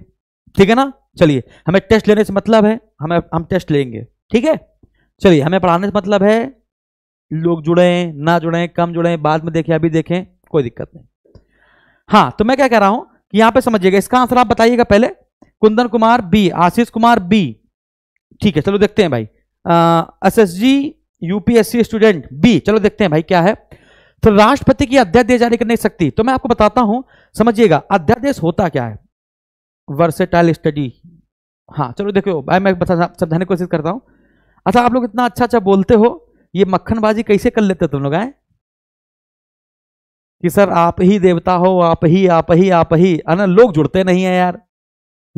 ठीक है ना चलिए हमें टेस्ट लेने से मतलब है हमें हम टेस्ट लेंगे ठीक है चलिए हमें पढ़ाने से मतलब है लोग जुड़े ना जुड़े कम जुड़े बाद में देखें अभी देखें कोई दिक्कत नहीं हाँ तो मैं क्या कह रहा हूं कि यहां पे समझिएगा इसका आंसर आप बताइएगा पहले कुंदन कुमार बी आशीष कुमार बी ठीक है चलो देखते हैं भाई S S G UPSC student B चलो देखते हैं भाई क्या है तो राष्ट्रपति की अध्यादेश जारी करने नहीं सकती तो मैं आपको बताता हूं समझिएगा अध्यादेश होता क्या है वर्सेटाइल स्टडी हाँ चलो देखो भाई मैं समझाने की कोशिश करता हूँ अच्छा आप लोग इतना अच्छा अच्छा बोलते हो ये मक्खनबाजी कैसे कर लेते तुम लोग आए कि सर आप ही देवता हो आप ही आप ही आप ही है ना लोग जुड़ते नहीं है यार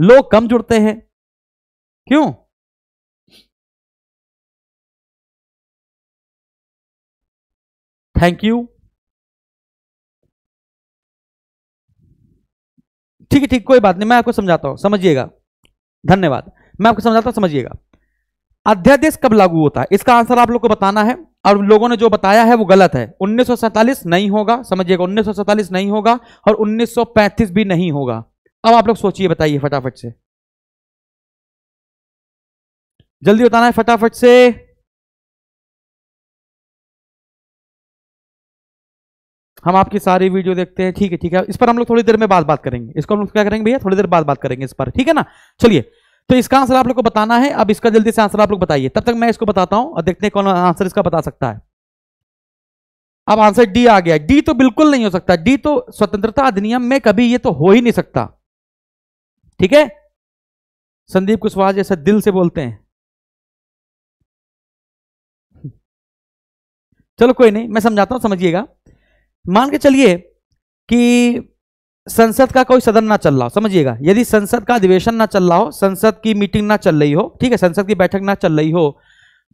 लोग कम जुड़ते हैं क्यों थैंक यू ठीक है ठीक कोई बात नहीं मैं आपको समझाता हूं समझिएगा धन्यवाद मैं आपको समझाता हूं समझिएगा अध्यादेश कब लागू होता है इसका आंसर आप लोग को बताना है और लोगों ने जो बताया है वो गलत है उन्नीस नहीं होगा समझिएगा उन्नीस नहीं होगा और उन्नीस भी नहीं होगा अब आप लोग सोचिए बताइए फटाफट से जल्दी बताना है फटाफट से हम आपकी सारी वीडियो देखते हैं ठीक है ठीक है इस पर हम लोग थोड़ी देर में बात बात करेंगे इसको हम लोग क्या करेंगे भैया थोड़ी देर बाद बात करेंगे इस पर ठीक है ना चलिए तो इसका आंसर आप लोग को बताना है अब इसका जल्दी से आंसर आप लोग बताइए तब तक मैं इसको बताता हूं और देखते हैं कौन आंसर इसका बता सकता है अब आंसर डी आ गया डी तो बिल्कुल नहीं हो सकता डी तो स्वतंत्रता अधिनियम में कभी ये तो हो ही नहीं सकता ठीक है संदीप कुशवाहा जैसा दिल से बोलते हैं चलो कोई नहीं मैं समझाता हूं समझिएगा मान के चलिए कि संसद का कोई सदन ना चल रहा हो समझिएगा यदि संसद का अधिवेशन ना चल रहा हो संसद की मीटिंग ना चल रही हो ठीक है संसद की बैठक ना चल रही हो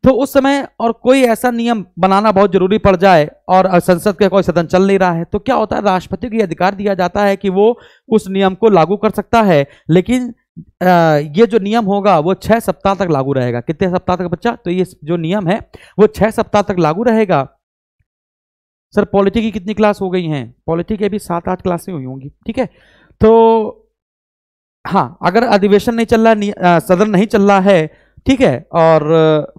तो उस समय और कोई ऐसा नियम बनाना बहुत जरूरी पड़ जाए और संसद का कोई सदन चल नहीं रहा है तो क्या होता है राष्ट्रपति को यह अधिकार दिया जाता है कि वो उस नियम को लागू कर सकता है लेकिन ये जो नियम होगा वो छः सप्ताह तक लागू रहेगा कितने सप्ताह तक बच्चा तो ये जो नियम है वो छः सप्ताह तक लागू रहेगा सर पॉलिटी की कितनी क्लास हो गई हैं पॉलिटी की अभी सात आठ क्लासें हुई होंगी ठीक है तो हाँ अगर अधिवेशन नहीं चल रहा सदन नहीं चल रहा है ठीक है और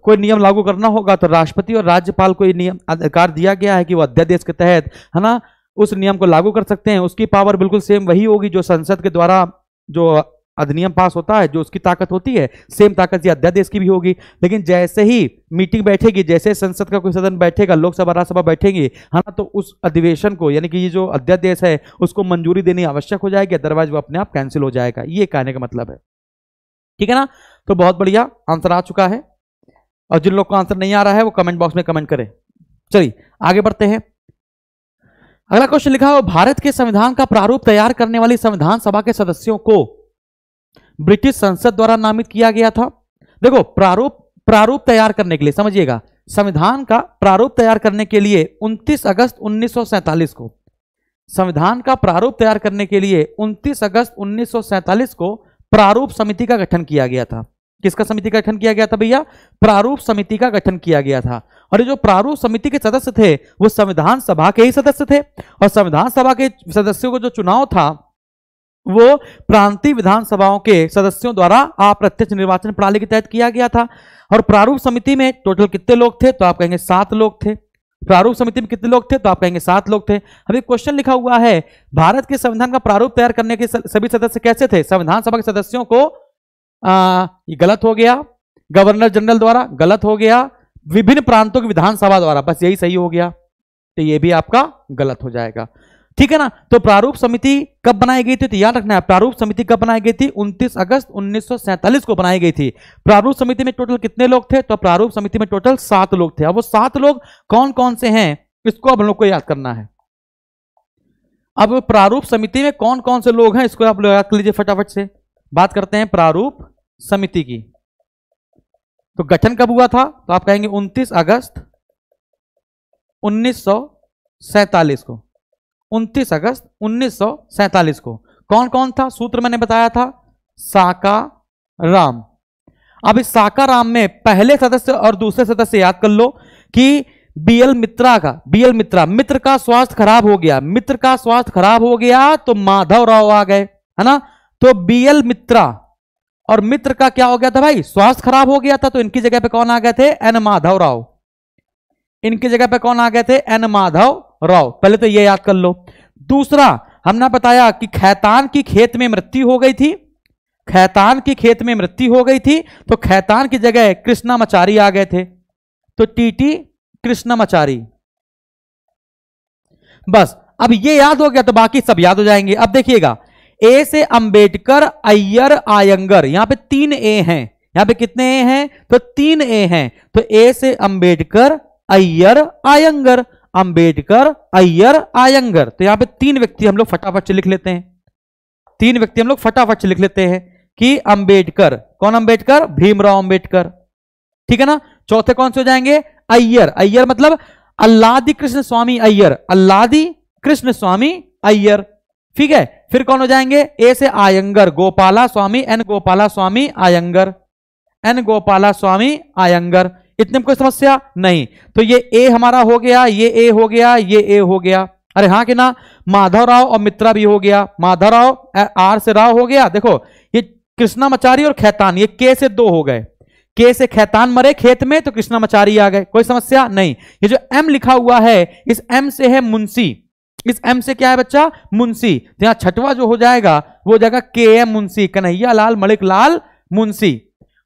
कोई नियम लागू करना होगा तो राष्ट्रपति और राज्यपाल को नियम अधिकार दिया गया है कि वो अध्यादेश के तहत है ना उस नियम को लागू कर सकते हैं उसकी पावर बिल्कुल सेम वही होगी जो संसद के द्वारा जो अधिनियम पास होता है जो उसकी ताकत होती है सेम ताकत ये अध्यादेश की भी होगी लेकिन जैसे ही मीटिंग बैठेगी जैसे संसद का कोई सदन बैठेगा लोकसभा राज्यसभा बैठेंगी हाँ तो उस अधिवेशन को यानी कि ये जो अध्यादेश है उसको मंजूरी देनी आवश्यक हो जाएगी अदरवाइज वो अपने आप कैंसिल हो जाएगा ये कहने का मतलब है ठीक है ना तो बहुत बढ़िया आंसर आ चुका है और जिन लोग को आंसर नहीं आ रहा है वो कमेंट बॉक्स में कमेंट करें चलिए आगे बढ़ते हैं अगला क्वेश्चन लिखा हो भारत के संविधान का प्रारूप तैयार करने वाली संविधान सभा के सदस्यों को ब्रिटिश संसद द्वारा नामित किया गया था देखो प्रारूप प्रारूप तैयार करने के लिए समझिएगा संविधान का प्रारूप तैयार करने के लिए 29 अगस्त 1947 को संविधान का प्रारूप तैयार करने के लिए 29 अगस्त 1947 को प्रारूप समिति का गठन किया गया था किसका समिति का गठन किया गया था भैया प्रारूप समिति का गठन किया गया था और ये जो प्रारूप समिति के सदस्य थे वो संविधान सभा के ही सदस्य थे और संविधान सभा के सदस्यों को जो चुनाव था वो प्रांतीय विधानसभाओं के सदस्यों द्वारा अप्रत्यक्ष निर्वाचन प्रणाली के तहत किया गया था और प्रारूप समिति में टोटल कितने लोग थे तो आप कहेंगे सात लोग थे प्रारूप समिति में कितने लोग थे तो आप कहेंगे सात लोग थे अभी क्वेश्चन लिखा हुआ है भारत के संविधान का प्रारूप तैयार करने के सभी सदस्य कैसे थे संविधान सभा के सदस्यों को आ, गलत हो गया गवर्नर जनरल द्वारा गलत हो गया विभिन्न प्रांतों की विधानसभा द्वारा बस यही सही हो गया तो ये भी आपका गलत हो जाएगा ठीक है ना तो प्रारूप समिति कब बनाई गई थी तो याद रखना है प्रारूप समिति कब बनाई गई थी 29 अगस्त 1947 को बनाई गई थी प्रारूप समिति में टोटल कितने लोग थे तो प्रारूप समिति में टोटल सात लोग थे अब वो सात लोग कौन कौन से हैं इसको अब हम लोग को याद करना है अब प्रारूप समिति में कौन कौन से लोग हैं इसको आप लोग याद कर लीजिए फटाफट से बात करते हैं प्रारूप समिति की तो गठन कब हुआ था तो आप कहेंगे उन्तीस अगस्त उन्नीस को उनतीस अगस्त उन्नीस को कौन कौन था सूत्र मैंने बताया था साका राम अब इस साका राम में पहले सदस्य और दूसरे सदस्य याद कर लो कि बीएल मित्रा का बीएल मित्रा मित्र का स्वास्थ्य खराब हो गया मित्र का स्वास्थ्य खराब हो गया तो माधव राव आ गए है ना तो बीएल मित्रा और मित्र का क्या हो गया था भाई स्वास्थ्य खराब हो गया था तो इनकी जगह पे कौन आ गए थे एन माधव राव इनकी जगह पे कौन आ गए थे एन माधव राव पहले तो ये याद कर लो दूसरा हमने बताया कि खैतान की खेत में मृत्यु हो गई थी खैतान की खेत में मृत्यु हो गई थी तो खैतान की जगह कृष्णामाचारी आ गए थे तो टीटी कृष्णामाचारी बस अब ये याद हो गया तो बाकी सब याद हो जाएंगे अब देखिएगा ए से अंबेडकर अय्यर आयंगर यहां पे तीन ए हैं यहां पे कितने ए हैं तो तीन ए हैं तो ए से अंबेडकर अय्यर आयंगर अंबेडकर अय्यर आयंगर तो यहां पे तीन व्यक्ति हम लोग फटाफट से लिख लेते हैं तीन व्यक्ति हम लोग फटाफट से लिख लेते हैं कि अंबेडकर कौन अंबेडकर भीमराव अंबेडकर ठीक है ना चौथे कौन से हो जाएंगे अय्यर अय्यर मतलब अल्लादी कृष्ण स्वामी अय्यर अल्लादी कृष्ण स्वामी अय्यर ठीक है फिर कौन हो जाएंगे ए से Ayyangar Gopalaswamy N Gopalaswamy Ayyangar N Gopalaswamy Ayyangar इतने में कोई समस्या नहीं तो ये ए हमारा हो गया ये ए हो गया ये ए हो गया अरे हाँ कि ना माधव राव और मित्रा भी हो गया माधव राव आर से राव हो गया देखो ये कृष्णा मचारी और खैतान ये के से दो हो गए के से खैतान मरे खेत में तो कृष्णा मचारी आ गए कोई समस्या नहीं ये जो एम लिखा हुआ है इस एम से है मुंशी इस एम से क्या है बच्चा मुंशी तो यहां छठवा जो हो जाएगा वो हो जाएगा के एम मुंशी कन्हैया लाल मलिक लाल मुंशी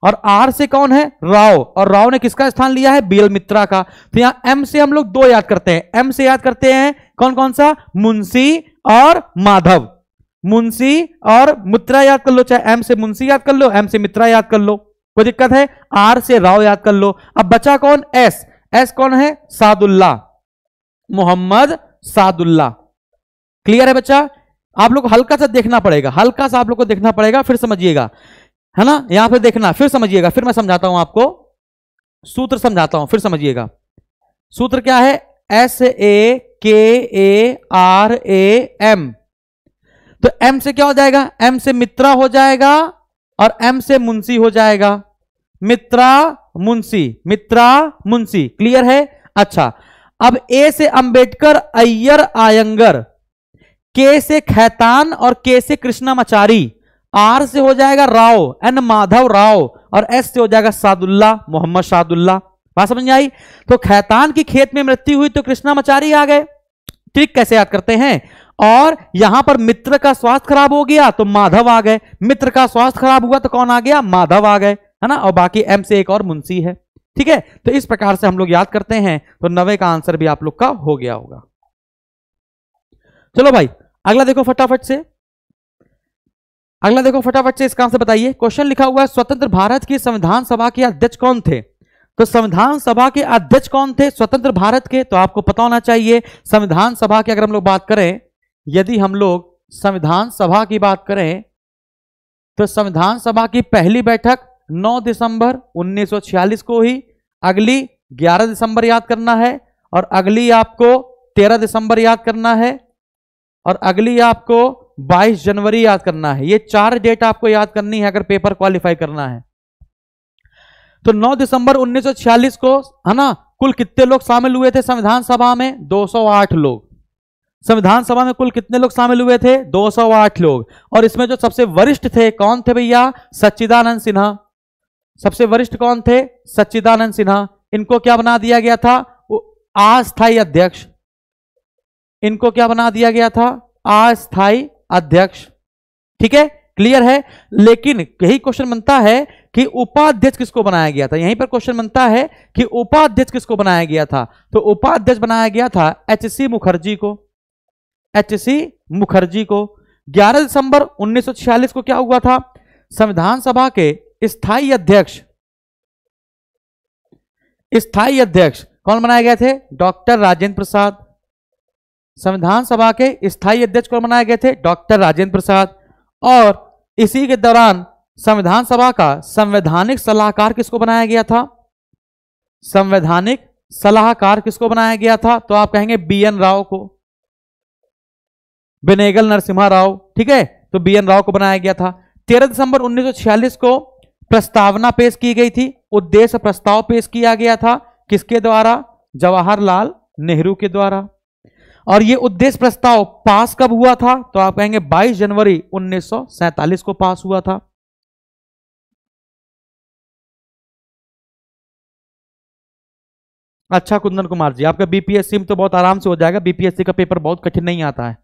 और आर से कौन है राव और राव ने किसका स्थान लिया है बीएल मित्रा का तो यहां एम से हम लोग दो याद करते हैं एम से याद करते हैं कौन कौन सा मुंशी और माधव मुंशी और मित्रा याद कर लो चाहे एम से मुंशी याद कर लो एम से मित्रा याद कर लो कोई दिक्कत है आर से राव याद कर लो अब बचा कौन एस एस कौन है सादुल्ला मोहम्मद सादुल्ला क्लियर है बच्चा आप लोग को हल्का सा देखना पड़ेगा हल्का सा आप लोग को देखना पड़ेगा फिर समझिएगा है ना यहां पर देखना फिर समझिएगा फिर मैं समझाता हूं आपको सूत्र समझाता हूं फिर समझिएगा सूत्र क्या है S A K A R A M तो एम से क्या हो जाएगा एम से मित्रा हो जाएगा और एम से मुंशी हो जाएगा मित्रा मुंशी मित्रा मुंशी क्लियर है अच्छा अब ए से अंबेडकर अय्यर आयंगर के से खैतान और के से कृष्णामाचारी आर से हो जाएगा राव एन माधव राव और एस से हो जाएगा सादुल्ला मोहम्मद सादुल्ला बात समझ में आई तो खैतान की खेत में मृत्यु हुई तो कृष्णामाचारी आ गए ट्रिक कैसे याद करते हैं और यहां पर मित्र का स्वास्थ्य खराब हो गया तो माधव आ गए मित्र का स्वास्थ्य खराब हुआ तो कौन आ गया माधव आ गए है ना और बाकी एम से एक और मुंशी है ठीक है तो इस प्रकार से हम लोग याद करते हैं तो नवे का आंसर भी आप लोग का हो गया होगा चलो भाई अगला देखो फटाफट से अगला देखो फटाफट से इसका आंसर बताइए क्वेश्चन लिखा हुआ है स्वतंत्र भारत की संविधान सभा के अध्यक्ष कौन थे तो संविधान सभा के अध्यक्ष कौन थे स्वतंत्र भारत के तो आपको पता होना चाहिए संविधान सभा की अगर हम लोग बात करें यदि हम लोग संविधान सभा की बात करें तो संविधान सभा की पहली बैठक 9 दिसंबर 1946 को ही अगली 11 दिसंबर याद करना है और अगली आपको 13 दिसंबर याद करना है और अगली आपको 22 जनवरी याद करना है ये चार डेट आपको याद करनी है अगर पेपर क्वालिफाई करना है तो 9 दिसंबर 1946 को है ना कुल कितने लोग शामिल हुए थे संविधान सभा में 208 लोग संविधान सभा में कुल कितने लोग शामिल हुए थे 208 लोग और इसमें जो सबसे वरिष्ठ थे कौन थे भैया सच्चिदानंद सिन्हा सबसे वरिष्ठ कौन थे सच्चिदानंद सिन्हा इनको क्या बना दिया गया था अस्थाई अध्यक्ष इनको क्या बना दिया गया था अस्थाई अध्यक्ष ठीक है क्लियर है लेकिन यही क्वेश्चन बनता है कि उपाध्यक्ष किसको बनाया गया था यहीं पर क्वेश्चन बनता है कि उपाध्यक्ष किसको बनाया गया था तो उपाध्यक्ष बनाया गया था एच सी मुखर्जी को एच सी मुखर्जी को 11 दिसंबर 1946 को क्या हुआ था संविधान सभा के स्थाई अध्यक्ष स्थाई अध्यक्ष कौन बनाए गए थे डॉक्टर राजेंद्र प्रसाद संविधान सभा के स्थायी अध्यक्ष कौन बनाए गए थे डॉक्टर राजेंद्र प्रसाद और इसी के दौरान संविधान सभा का संवैधानिक सलाहकार किसको बनाया गया था संवैधानिक सलाहकार किसको बनाया गया था तो आप कहेंगे बी एन राव को बेनेगल नरसिम्हा राव ठीक है तो बी एन राव को बनाया गया था 13 दिसंबर 1946 को प्रस्तावना पेश की गई थी उद्देश्य प्रस्ताव पेश किया गया था किसके द्वारा जवाहरलाल नेहरू के द्वारा और ये उद्देश्य प्रस्ताव पास कब हुआ था तो आप कहेंगे 22 जनवरी 1947 को पास हुआ था अच्छा कुंदन कुमार जी आपका बीपीएससी में तो बहुत आराम से हो जाएगा बीपीएससी का पेपर बहुत कठिन नहीं आता है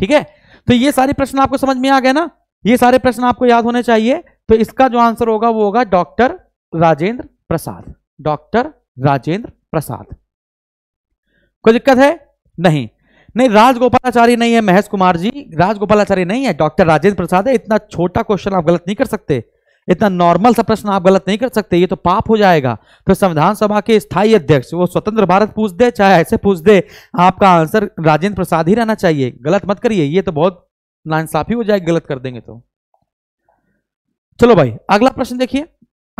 ठीक है तो ये सारे प्रश्न आपको समझ में आ गए ना ये सारे प्रश्न आपको याद होने चाहिए तो इसका जो आंसर होगा वो होगा डॉक्टर राजेंद्र प्रसाद डॉक्टर राजेंद्र प्रसाद कोई दिक्कत है नहीं नहीं राजगोपालाचारी नहीं है महेश कुमार जी राजगोपालाचारी नहीं है डॉक्टर राजेंद्र प्रसाद है इतना छोटा क्वेश्चन आप गलत नहीं कर सकते इतना नॉर्मल सा प्रश्न आप गलत नहीं कर सकते ये तो पाप हो जाएगा तो संविधान सभा के स्थायी अध्यक्ष वो स्वतंत्र भारत पूछ दे चाहे ऐसे पूछ दे आपका आंसर राजेंद्र प्रसाद ही रहना चाहिए गलत मत करिए ये तो बहुत नाइंसाफी हो जाएगी गलत कर देंगे तो चलो भाई अगला प्रश्न देखिए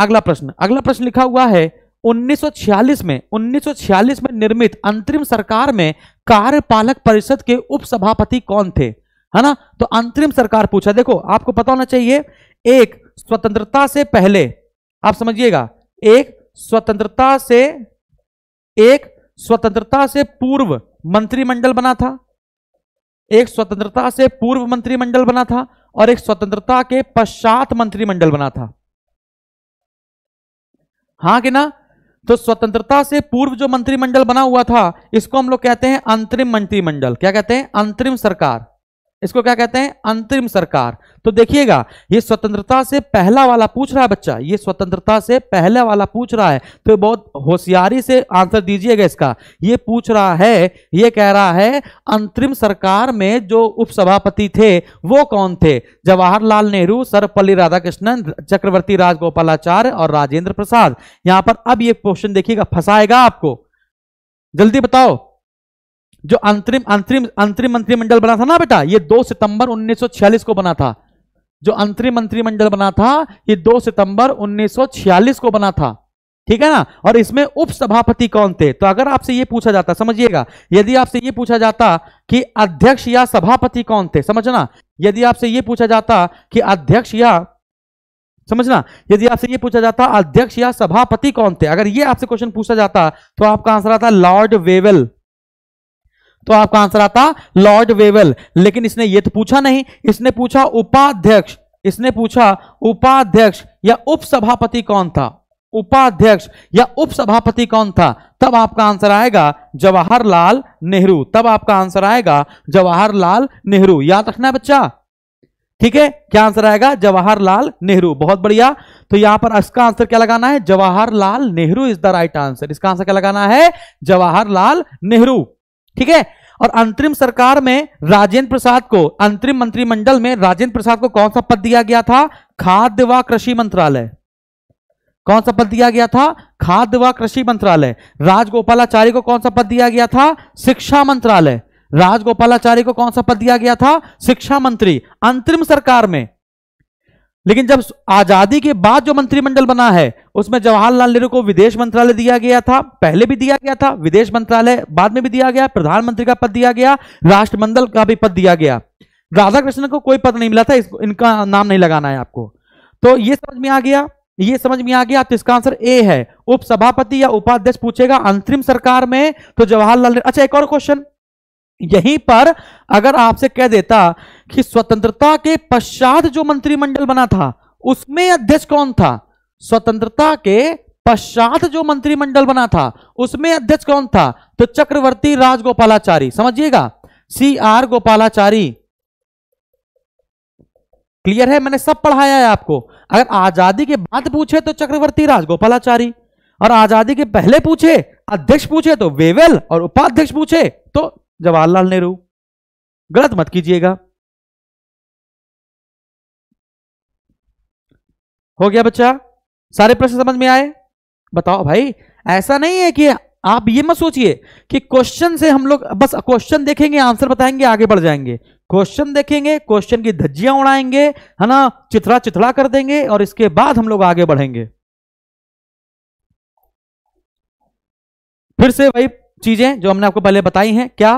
अगला प्रश्न अगला प्रश्न लिखा हुआ है 1946 में 1946 में निर्मित अंतरिम सरकार में कार्यपालक परिषद के उपसभापति कौन थे है ना तो अंतरिम सरकार पूछा देखो आपको पता होना चाहिए एक स्वतंत्रता से पहले आप समझिएगा एक स्वतंत्रता से एक स्वतंत्रता से पूर्व मंत्रिमंडल बना था एक स्वतंत्रता से पूर्व मंत्रिमंडल बना था और एक स्वतंत्रता के पश्चात मंत्रिमंडल बना था हां कि ना तो स्वतंत्रता से पूर्व जो मंत्रिमंडल बना हुआ था इसको हम लोग कहते हैं अंतरिम मंत्रिमंडल क्या कहते हैं अंतरिम सरकार इसको क्या कहते हैं अंतरिम सरकार तो देखिएगा ये स्वतंत्रता से पहला वाला पूछ रहा है बच्चा ये स्वतंत्रता से पहला वाला पूछ रहा है तो बहुत होशियारी से आंसर दीजिएगा इसका ये पूछ रहा है ये कह रहा है अंतरिम सरकार में जो उपसभापति थे वो कौन थे जवाहरलाल नेहरू सर्वपल्ली राधाकृष्णन चक्रवर्ती राजगोपालाचार्य और राजेंद्र प्रसाद यहां पर अब ये क्वेश्चन देखिएगा फंसाएगा आपको जल्दी बताओ जो अंतरिम अंतरिम अंतरिम मंत्रिमंडल बना था ना बेटा ये 2 सितंबर 1946 को बना था जो अंतरिम मंत्रिमंडल बना था ये 2 सितंबर 1946 को बना था ठीक है ना और इसमें उप सभापति कौन थे तो अगर आपसे ये पूछा जाता समझिएगा यदि आपसे ये पूछा जाता कि अध्यक्ष या सभापति कौन थे समझना यदि आपसे ये पूछा जाता कि अध्यक्ष या समझना यदि आपसे ये पूछा जाता अध्यक्ष या सभापति कौन थे अगर ये आपसे क्वेश्चन पूछा जाता तो आपका आंसर आता लॉर्ड वेवेल तो आपका आंसर आता लॉर्ड वेवल लेकिन इसने ये तो पूछा नहीं इसने पूछा उपाध्यक्ष इसने पूछा उपाध्यक्ष या उपसभापति कौन था उपाध्यक्ष या उपसभापति कौन था तब आपका आंसर आएगा जवाहरलाल नेहरू तब आपका आंसर आएगा जवाहरलाल नेहरू याद रखना है बच्चा ठीक है क्या आंसर आएगा जवाहरलाल नेहरू बहुत बढ़िया तो यहां पर इसका आंसर क्या लगाना है Jawaharlal Nehru is the right answer इसका आंसर क्या लगाना है जवाहरलाल नेहरू ठीक है और अंतरिम सरकार में राजेंद्र प्रसाद को अंतरिम मंत्रिमंडल में राजेंद्र प्रसाद को कौन सा पद दिया गया था खाद्य व कृषि मंत्रालय कौन सा पद दिया गया था खाद्य व कृषि मंत्रालय राजगोपालाचार्य को कौन सा पद दिया गया था शिक्षा मंत्रालय राजगोपालाचार्य को कौन सा पद दिया गया था शिक्षा मंत्री अंतरिम सरकार में लेकिन जब आजादी के बाद जो मंत्रिमंडल बना है उसमें जवाहरलाल नेहरू को विदेश मंत्रालय दिया गया था पहले भी दिया गया था विदेश मंत्रालय बाद में भी दिया गया प्रधानमंत्री का पद दिया गया राष्ट्रमंडल का भी पद दिया गया राधा कृष्ण को कोई पद नहीं मिला था इनका नाम नहीं लगाना है आपको तो ये समझ में आ गया ये समझ में आ गया तो इसका आंसर ए है उपसभापति या उपाध्यक्ष पूछेगा अंतरिम सरकार में तो जवाहरलाल नेहरू अच्छा एक और क्वेश्चन यहीं पर अगर आपसे कह देता कि स्वतंत्रता के पश्चात जो मंत्रिमंडल बना था उसमें अध्यक्ष कौन था स्वतंत्रता के पश्चात जो मंत्रिमंडल बना था उसमें अध्यक्ष कौन था तो चक्रवर्ती राजगोपालाचारी समझिएगा सी आर गोपालाचारी क्लियर है मैंने सब पढ़ाया है आपको अगर आजादी के बाद पूछे तो चक्रवर्ती राजगोपालाचारी और आजादी के पहले पूछे अध्यक्ष पूछे तो वेवेल और उपाध्यक्ष पूछे तो जवाहरलाल नेहरू गलत मत कीजिएगा हो गया बच्चा सारे प्रश्न समझ में आए बताओ भाई ऐसा नहीं है कि आप ये मत सोचिए कि क्वेश्चन से हम लोग बस क्वेश्चन देखेंगे आंसर बताएंगे आगे बढ़ जाएंगे क्वेश्चन देखेंगे क्वेश्चन की धज्जियां उड़ाएंगे है ना चिथड़ा चिथड़ा कर देंगे और इसके बाद हम लोग आगे बढ़ेंगे फिर से भाई चीजें जो हमने आपको पहले बताई हैं क्या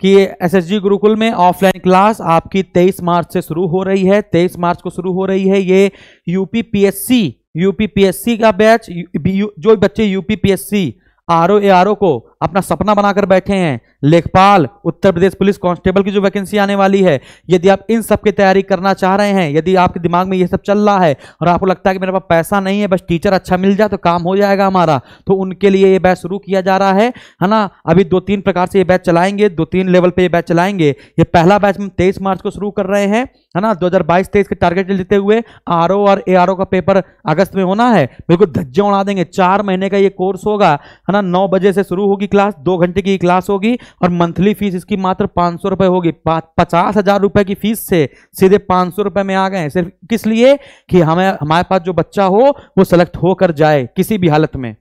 कि एसएसजी गुरुकुल में ऑफलाइन क्लास आपकी 23 मार्च से शुरू हो रही है 23 मार्च को शुरू हो रही है ये यूपी एस सी का बैच जो बच्चे C R O A R O को अपना सपना बनाकर बैठे हैं लेखपाल उत्तर प्रदेश पुलिस कांस्टेबल की जो वैकेंसी आने वाली है यदि आप इन सब की तैयारी करना चाह रहे हैं यदि आपके दिमाग में ये सब चल रहा है और आपको लगता है कि मेरे पास पैसा नहीं है बस टीचर अच्छा मिल जाए तो काम हो जाएगा हमारा तो उनके लिए ये बैच शुरू किया जा रहा है है ना अभी दो तीन प्रकार से ये बैच चलाएंगे दो तीन लेवल पर ये बैच चलाएंगे ये पहला बैच हम तेईस मार्च को शुरू कर रहे हैं है ना दो हज़ार के टारगेट लेते हुए आर और ए का पेपर अगस्त में होना है बिल्कुल धज्जे उड़ा देंगे चार महीने का ये कोर्स होगा है ना नौ बजे से शुरू होगी की क्लास दो घंटे की क्लास होगी और मंथली फीस इसकी मात्र पाँच सौ रुपये होगी पचास हज़ार रुपये की फीस से सीधे पाँच सौ रुपये में आ गए सिर्फ किस लिए कि हमें हमारे पास जो बच्चा हो वो सेलेक्ट होकर जाए किसी भी हालत में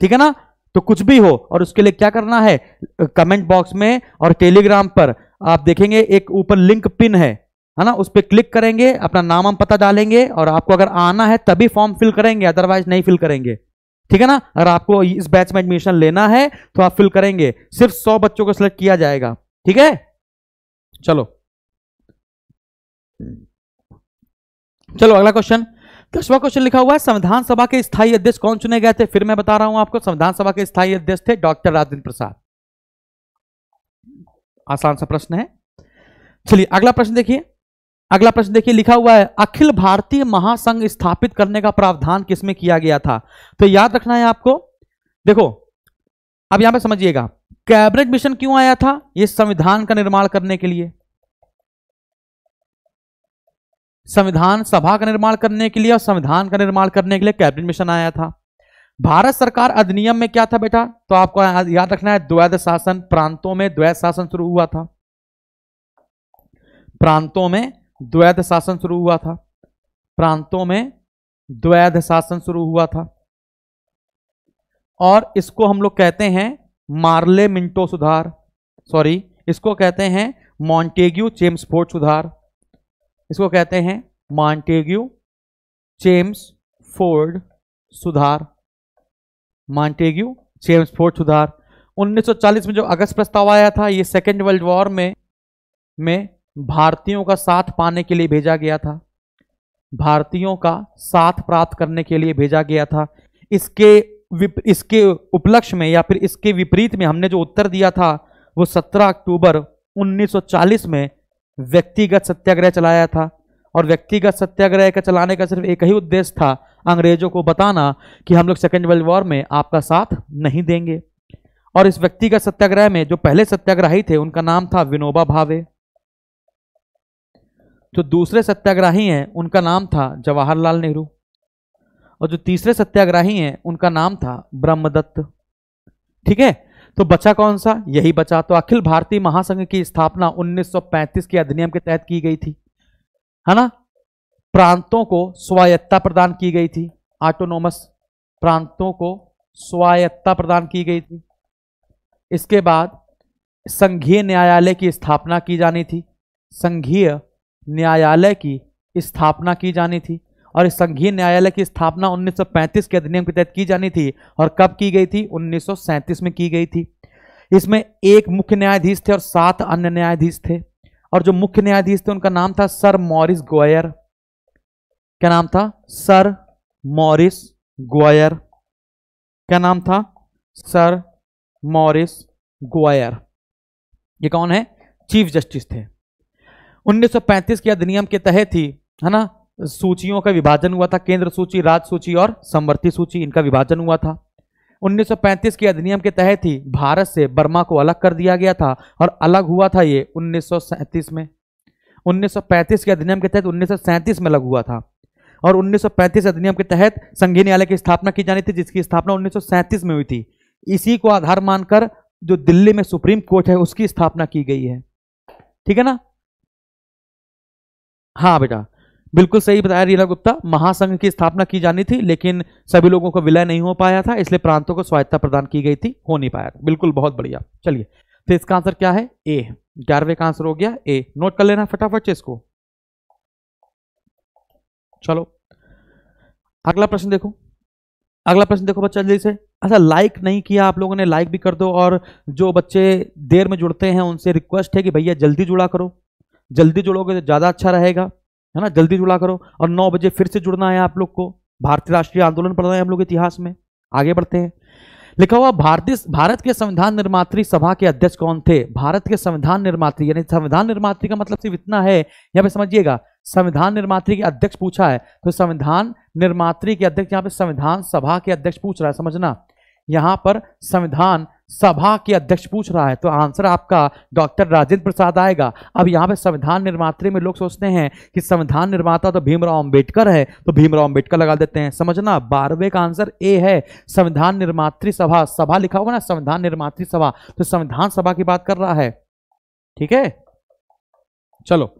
ठीक है ना तो कुछ भी हो और उसके लिए क्या करना है कमेंट बॉक्स में और टेलीग्राम पर आप देखेंगे एक ऊपर लिंक पिन है है ना उस पर क्लिक करेंगे अपना नाम हम पता डालेंगे और आपको अगर आना है तभी फॉर्म फिल करेंगे अदरवाइज नहीं फिल करेंगे ठीक है ना अगर आपको इस बैच में एडमिशन लेना है तो आप फिल करेंगे सिर्फ सौ बच्चों को सिलेक्ट किया जाएगा ठीक है चलो चलो अगला क्वेश्चन दसवा क्वेश्चन लिखा हुआ है संविधान सभा के स्थायी अध्यक्ष कौन चुने गए थे फिर मैं बता रहा हूं आपको संविधान सभा के स्थायी अध्यक्ष थे डॉक्टर राजेंद्र प्रसाद आसान सा प्रश्न है चलिए अगला प्रश्न देखिए अगला प्रश्न देखिए लिखा हुआ है अखिल भारतीय महासंघ स्थापित करने का प्रावधान किसमें किया गया था तो याद रखना है आपको देखो अब यहां पे समझिएगा कैबिनेट मिशन क्यों आया था ये संविधान का निर्माण करने के लिए संविधान सभा का निर्माण करने के लिए और संविधान का निर्माण करने के लिए कैबिनेट मिशन आया था भारत सरकार अधिनियम में क्या था बेटा तो आपको याद रखना है द्वैध शासन प्रांतों में द्वैध शासन शुरू हुआ था प्रांतों में द्वैध शासन शुरू हुआ था प्रांतों में द्वैध शासन शुरू हुआ था और इसको हम लोग कहते हैं मार्ले मिंटो सुधार सॉरी इसको कहते हैं मॉन्टेग्यू चेम्स फोर्ट सुधार इसको कहते हैं मॉन्टेग्यू चेम्स फोर्ड सुधार मॉन्टेग्यू चेम्स फोर्ड सुधार 1940 में जो अगस्त प्रस्ताव आया था ये सेकेंड वर्ल्ड वॉर में में भारतीयों का साथ पाने के लिए भेजा गया था भारतीयों का साथ प्राप्त करने के लिए भेजा गया था इसके इसके उपलक्ष्य में या फिर इसके विपरीत में हमने जो उत्तर दिया था वो 17 अक्टूबर 1940 में व्यक्तिगत सत्याग्रह चलाया था और व्यक्तिगत सत्याग्रह का चलाने का सिर्फ एक ही उद्देश्य था अंग्रेजों को बताना कि हम लोग सेकेंड वर्ल्ड वॉर में आपका साथ नहीं देंगे और इस व्यक्तिगत सत्याग्रह में जो पहले सत्याग्रही थे उनका नाम था विनोबा भावे जो दूसरे सत्याग्रही हैं उनका नाम था जवाहरलाल नेहरू और जो तीसरे सत्याग्रही हैं उनका नाम था ब्रह्मदत्त ठीक है तो बचा कौन सा यही बचा तो अखिल भारतीय महासंघ की स्थापना 1935 के अधिनियम के तहत की गई थी है ना प्रांतों को स्वायत्ता प्रदान की गई थी ऑटोनोमस प्रांतों को स्वायत्ता प्रदान की गई थी इसके बाद संघीय न्यायालय की स्थापना की जानी थी संघीय न्यायालय की स्थापना की जानी थी और इस संघीय न्यायालय की स्थापना 1935 के अधिनियम के तहत की जानी थी और कब की गई थी 1937 में की गई थी इसमें एक मुख्य न्यायाधीश थे और सात अन्य न्यायाधीश थे और जो मुख्य न्यायाधीश थे उनका नाम था सर मॉरिस गोयर क्या नाम था सर मॉरिस गोयर क्या नाम था सर मॉरिस गोयर ये कौन है चीफ जस्टिस थे 1935 के अधिनियम के तहत ही है ना सूचियों का विभाजन हुआ था केंद्र सूची राज्य सूची और समवर्ती सूची इनका विभाजन हुआ था 1935 के अधिनियम के तहत ही भारत से बर्मा को अलग कर दिया गया था और अलग हुआ था ये उन्नीस में 1935 के अधिनियम के तहत उन्नीस में अलग हुआ था और 1935 अधिनियम के तहत संघीय न्यायालय की स्थापना की जानी थी जिसकी स्थापना 1937 में हुई थी इसी को आधार मानकर जो दिल्ली में सुप्रीम कोर्ट है उसकी स्थापना की गई है ठीक है ना हाँ बेटा बिल्कुल सही बताया रीना गुप्ता महासंघ की स्थापना की जानी थी लेकिन सभी लोगों को विलय नहीं हो पाया था इसलिए प्रांतों को स्वायत्ता प्रदान की गई थी हो नहीं पाया था बिल्कुल बहुत बढ़िया चलिए तो इसका आंसर क्या है ए ग्यारहवें का आंसर हो गया ए नोट कर लेना फटाफट से इसको चलो अगला प्रश्न देखो अगला प्रश्न देखो बच्चा जल्दी से अच्छा लाइक नहीं किया आप लोगों ने लाइक भी कर दो और जो बच्चे देर में जुड़ते हैं उनसे रिक्वेस्ट है कि भैया जल्दी जुड़ा करो जल्दी जुड़ोगे तो ज़्यादा अच्छा रहेगा है ना जल्दी जुड़ा करो और नौ बजे फिर से जुड़ना है आप लोग को भारतीय राष्ट्रीय आंदोलन पढ़ रहे हैं हम लोग इतिहास में आगे बढ़ते हैं लिखा हुआ भारतीय भारत के संविधान निर्मात्री सभा के अध्यक्ष कौन थे भारत के संविधान निर्मात्री यानी संविधान निर्मात्री का मतलब सिर्फ इतना है यहाँ पे समझिएगा संविधान निर्मात्री के अध्यक्ष पूछा है तो संविधान निर्मात्री के अध्यक्ष यहाँ पे संविधान सभा के अध्यक्ष पूछ रहा है समझना यहाँ पर संविधान सभा के अध्यक्ष पूछ रहा है तो आंसर आपका डॉक्टर राजेंद्र प्रसाद आएगा अब यहाँ पे संविधान निर्मात्री में लोग सोचते हैं कि संविधान निर्माता तो भीमराव अंबेडकर है तो भीमराव अंबेडकर लगा देते हैं समझना बारहवें का आंसर ए है संविधान निर्मात्री सभा सभा लिखा होगा ना संविधान निर्मात्री सभा तो संविधान सभा की बात कर रहा है ठीक है चलो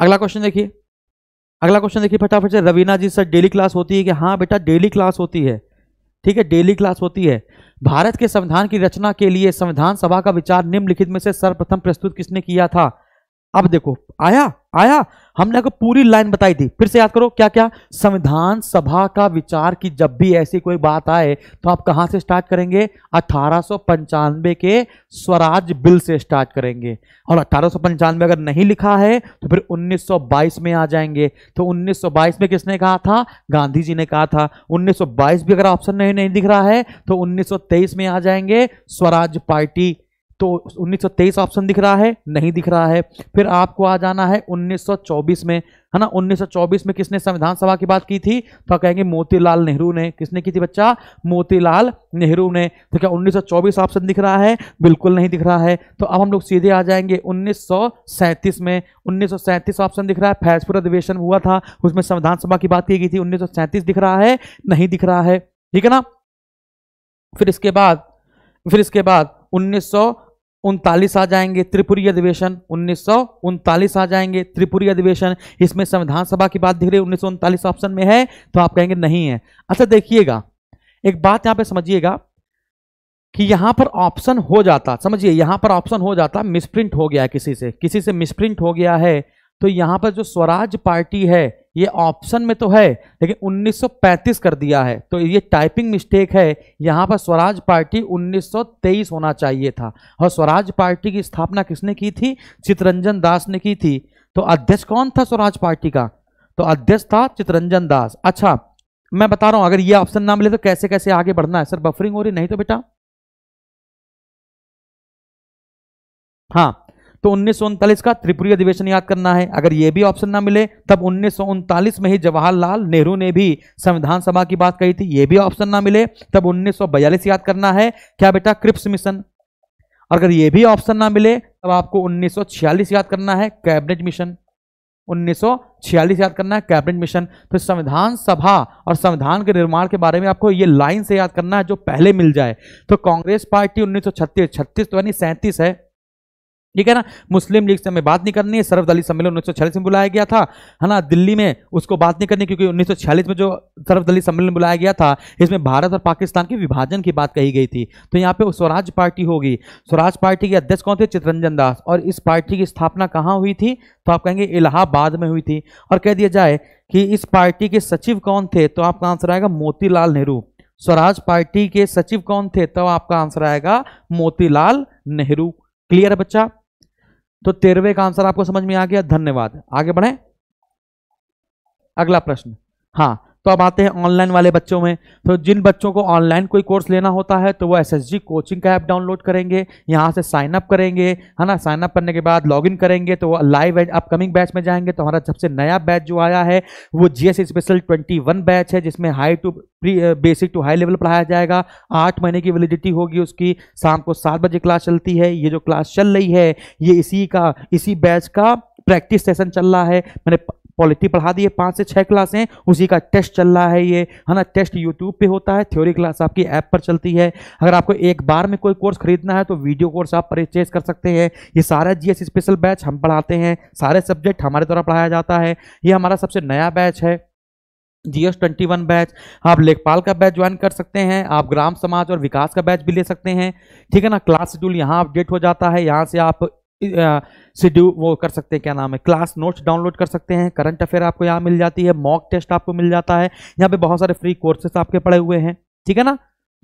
अगला क्वेश्चन देखिए अगला क्वेश्चन देखिए फटाफट से Raveena ji sir daily class होती है कि हाँ बेटा डेली क्लास होती है ठीक है डेली क्लास होती है भारत के संविधान की रचना के लिए संविधान सभा का विचार निम्नलिखित में से सर्वप्रथम प्रस्तुत किसने किया था अब देखो आया आया हमने आपको पूरी लाइन बताई थी फिर से याद करो क्या क्या संविधान सभा का विचार की जब भी ऐसी कोई बात आए तो आप कहां से स्टार्ट करेंगे अठारह के स्वराज बिल से स्टार्ट करेंगे और अठारह अगर नहीं लिखा है तो फिर 1922 में आ जाएंगे तो 1922 में किसने कहा था गांधी जी ने कहा था 1922 भी अगर ऑप्शन नहीं नहीं दिख रहा है तो उन्नीस में आ जाएंगे स्वराज पार्टी तो 1923 ऑप्शन दिख रहा है नहीं दिख रहा है फिर आपको आ जाना है 1924 में है ना 1924 में किसने संविधान सभा की बात की थी तो कहेंगे मोतीलाल नेहरू ने किसने की थी बच्चा मोतीलाल नेहरू ने तो क्या 1924 ऑप्शन दिख रहा है बिल्कुल नहीं दिख रहा है तो अब हम लोग सीधे आ जाएंगे 1937 में 1937 ऑप्शन दिख रहा है फैजपुर अधिवेशन हुआ था उसमें संविधान सभा की बात की गई थी उन्नीस दिख रहा है नहीं दिख रहा है ठीक है ना फिर इसके बाद फिर इसके बाद उन्नीस उनतालीस आ जाएंगे त्रिपुरी अधिवेशन उन्नीस आ जाएंगे त्रिपुरी अधिवेशन इसमें संविधान सभा की बात दिख रही है उन्नीस ऑप्शन में है तो आप कहेंगे नहीं है अच्छा देखिएगा एक बात यहां पे समझिएगा कि यहां पर ऑप्शन हो जाता समझिए यहां पर ऑप्शन हो जाता मिसप्रिंट हो गया किसी से किसी से मिसप्रिंट हो गया है तो यहां पर जो स्वराज पार्टी है ये ऑप्शन में तो है लेकिन 1935 कर दिया है तो ये टाइपिंग मिस्टेक है यहाँ पर स्वराज पार्टी 1923 होना चाहिए था और स्वराज पार्टी की स्थापना किसने की थी चितरंजन दास ने की थी तो अध्यक्ष कौन था स्वराज पार्टी का तो अध्यक्ष था चितरंजन दास अच्छा मैं बता रहा हूं अगर ये ऑप्शन ना मिले तो कैसे कैसे आगे बढ़ना है सर बफरिंग हो रही नहीं तो बेटा हाँ तो उन्नीस का त्रिपुरी अधिवेशन याद करना है अगर ये भी ऑप्शन ना मिले तब उन्नीस में ही जवाहरलाल नेहरू ने भी संविधान सभा की बात कही थी ये भी ऑप्शन ना मिले तब उन्नीस याद करना है क्या बेटा क्रिप्स मिशन अगर ये भी ऑप्शन ना मिले तब आपको उन्नीस याद करना है कैबिनेट मिशन 1946 याद करना है कैबिनेट मिशन फिर तो संविधान सभा और संविधान के निर्माण के बारे में आपको ये लाइन से याद करना है जो पहले मिल जाए तो कांग्रेस पार्टी 1936 36 तो यानी सैंतीस है ठीक है ना मुस्लिम लीग से हमें बात नहीं करनी है सर्वदलीय सम्मेलन उन्नीस में बुलाया गया था है ना दिल्ली में उसको बात नहीं करनी क्योंकि 1946 में जो सर्वदलीय सम्मेलन बुलाया गया था इसमें भारत और पाकिस्तान के विभाजन की बात कही गई थी तो यहाँ पे स्वराज पार्टी होगी स्वराज पार्टी के अध्यक्ष कौन थे चितरंजन दास और इस पार्टी की स्थापना कहाँ हुई थी तो आप कहेंगे इलाहाबाद में हुई थी और कह दिया जाए कि इस पार्टी के सचिव कौन थे तो आपका आंसर आएगा मोतीलाल नेहरू स्वराज पार्टी के सचिव कौन थे तो आपका आंसर आएगा मोतीलाल नेहरू क्लियर है बच्चा तो तेरहवे का आंसर आपको समझ में आ गया धन्यवाद आगे बढ़े अगला प्रश्न हाँ तो अब आते हैं ऑनलाइन वाले बच्चों में तो जिन बच्चों को ऑनलाइन कोई कोर्स लेना होता है तो वो एस कोचिंग का ऐप डाउनलोड करेंगे यहाँ से साइन अप करेंगे है ना साइन अप करने के बाद लॉगिन करेंगे तो वो लाइव अपकमिंग बैच में जाएंगे तो हमारा सबसे नया बैच जो आया है वो जी स्पेशल ट्वेंटी बैच है जिसमें high to pre basic to high level पढ़ाया जाएगा आठ महीने की वैलिडिटी होगी उसकी शाम को सात बजे क्लास चलती है ये जो क्लास चल रही है ये इसी का इसी बैच का प्रैक्टिस सेशन चल रहा है मैंने पॉलिटी पढ़ा दिए पाँच से छः क्लासें उसी का टेस्ट चल रहा है ये है ना टेस्ट यूट्यूब पे होता है थ्योरी क्लास आपकी ऐप पर चलती है अगर आपको एक बार में कोई कोर्स खरीदना है तो वीडियो कोर्स आप परचेज कर सकते हैं ये सारा जी स्पेशल बैच हम पढ़ाते हैं सारे सब्जेक्ट हमारे द्वारा पढ़ाया जाता है ये हमारा सबसे नया बैच है G S twenty one batch आप लेखपाल का बैच ज्वाइन कर सकते हैं आप ग्राम समाज और विकास का बैच भी ले सकते हैं ठीक है ना क्लास शेड्यूल यहाँ अपडेट हो जाता है यहाँ से आप शेड्यू वो कर सकते हैं क्या नाम है क्लास नोट्स डाउनलोड कर सकते हैं करंट अफेयर आपको यहाँ मिल जाती है मॉक टेस्ट आपको मिल जाता है यहाँ पे बहुत सारे फ्री कोर्सेस आपके पड़े हुए हैं ठीक है ना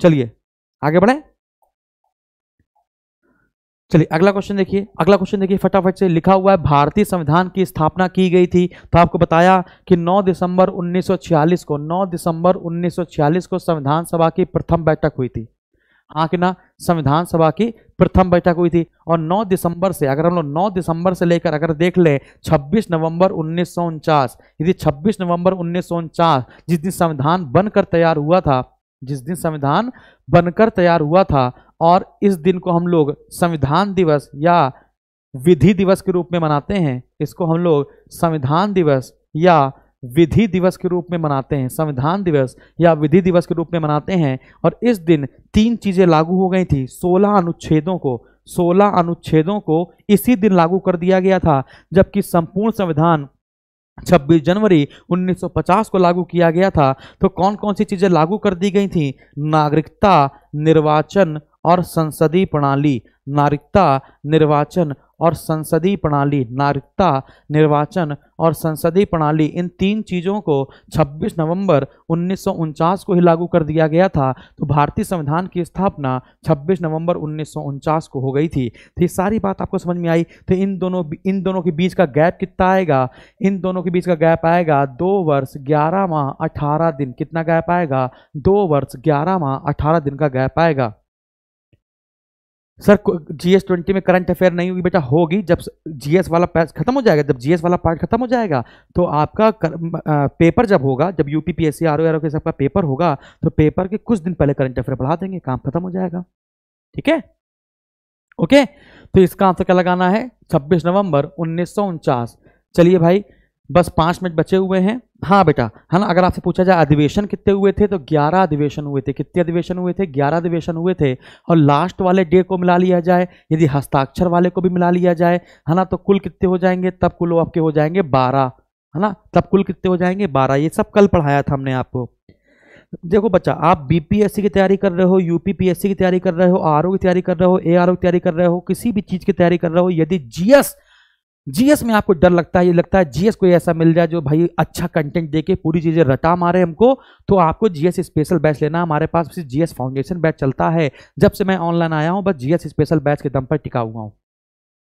चलिए आगे बढ़े चलिए अगला क्वेश्चन देखिए अगला क्वेश्चन देखिए फटाफट से लिखा हुआ है भारतीय संविधान की स्थापना की गई थी तो आपको बताया कि 9 दिसंबर 1946 को 9 दिसंबर 1946 को संविधान सभा की प्रथम बैठक हुई थी आंकना संविधान सभा की प्रथम बैठक हुई थी और 9 दिसंबर से अगर हम लोग 9 दिसंबर से लेकर अगर देख लें 26 नवंबर उन्नीस यदि 26 नवंबर उन्नीस जिस दिन संविधान बनकर तैयार हुआ था जिस दिन संविधान बनकर तैयार हुआ था और इस दिन को हम लोग संविधान दिवस या विधि दिवस के रूप में मनाते हैं इसको हम लोग संविधान दिवस या विधि दिवस के रूप में मनाते हैं संविधान दिवस या विधि दिवस के रूप में मनाते हैं और इस दिन तीन चीज़ें लागू हो गई थी सोलह अनुच्छेदों को सोलह अनुच्छेदों को इसी दिन लागू कर दिया गया था जबकि संपूर्ण संविधान 26 जनवरी 1950 को लागू किया गया था तो कौन कौन सी चीज़ें लागू कर दी गई थी नागरिकता निर्वाचन और संसदीय प्रणाली नागरिकता निर्वाचन और संसदीय प्रणाली नागरिकता निर्वाचन और संसदीय प्रणाली इन तीन चीज़ों को 26 नवंबर उन्नीस को ही लागू कर दिया गया था तो भारतीय संविधान की स्थापना 26 नवंबर उन्नीस को हो गई थी तो ये सारी बात आपको समझ में आई तो इन दोनों इन दोनों के बीच का गैप कितना आएगा इन दोनों के बीच का गैप आएगा दो वर्ष ग्यारह माह अठारह दिन कितना गैप आएगा दो वर्ष ग्यारह माह अठारह दिन का गैप आएगा सर जीएस ट्वेंटी में करंट अफेयर नहीं होगी बेटा होगी जब जीएस वाला पार्ट खत्म हो जाएगा जब जीएस वाला पार्ट खत्म हो जाएगा तो आपका कर, आ, पेपर जब होगा जब यूपीपीएससी आर ओ के सबका पेपर होगा तो पेपर के कुछ दिन पहले करंट अफेयर बढ़ा देंगे काम खत्म हो जाएगा ठीक है ओके तो इसका आंसर क्या लगाना है छब्बीस नवंबर उन्नीस चलिए भाई बस पाँच मिनट बचे हुए हैं हाँ बेटा है ना अगर आपसे पूछा जाए अधिवेशन कितने हुए थे तो ग्यारह अधिवेशन हुए थे कितने अधिवेशन हुए थे ग्यारह अधिवेशन हुए थे और लास्ट वाले डे को मिला लिया जाए यदि हस्ताक्षर वाले को भी मिला लिया जाए है ना तो कुल कितने हो जाएंगे तब कुल आपके हो जाएंगे बारह है ना तब कुल कितने हो जाएंगे बारह ये सब कल पढ़ाया था हमने आपको देखो बच्चा आप बीपीएससी की तैयारी कर रहे हो यूपीपीएससी की तैयारी कर रहे हो आर की तैयारी कर रहे हो ए की तैयारी कर रहे हो किसी भी चीज़ की तैयारी कर रहे हो यदि जीएस जीएस में आपको डर लगता है ये लगता है जीएस कोई ऐसा मिल जाए जो भाई अच्छा कंटेंट देके पूरी चीज़ें रटा मारे हमको तो आपको जीएस स्पेशल बैच लेना हमारे पास सिर्फ जीएस फाउंडेशन बैच चलता है जब से मैं ऑनलाइन आया हूँ बस जीएस स्पेशल बैच के दम पर टिका हुआ हूँ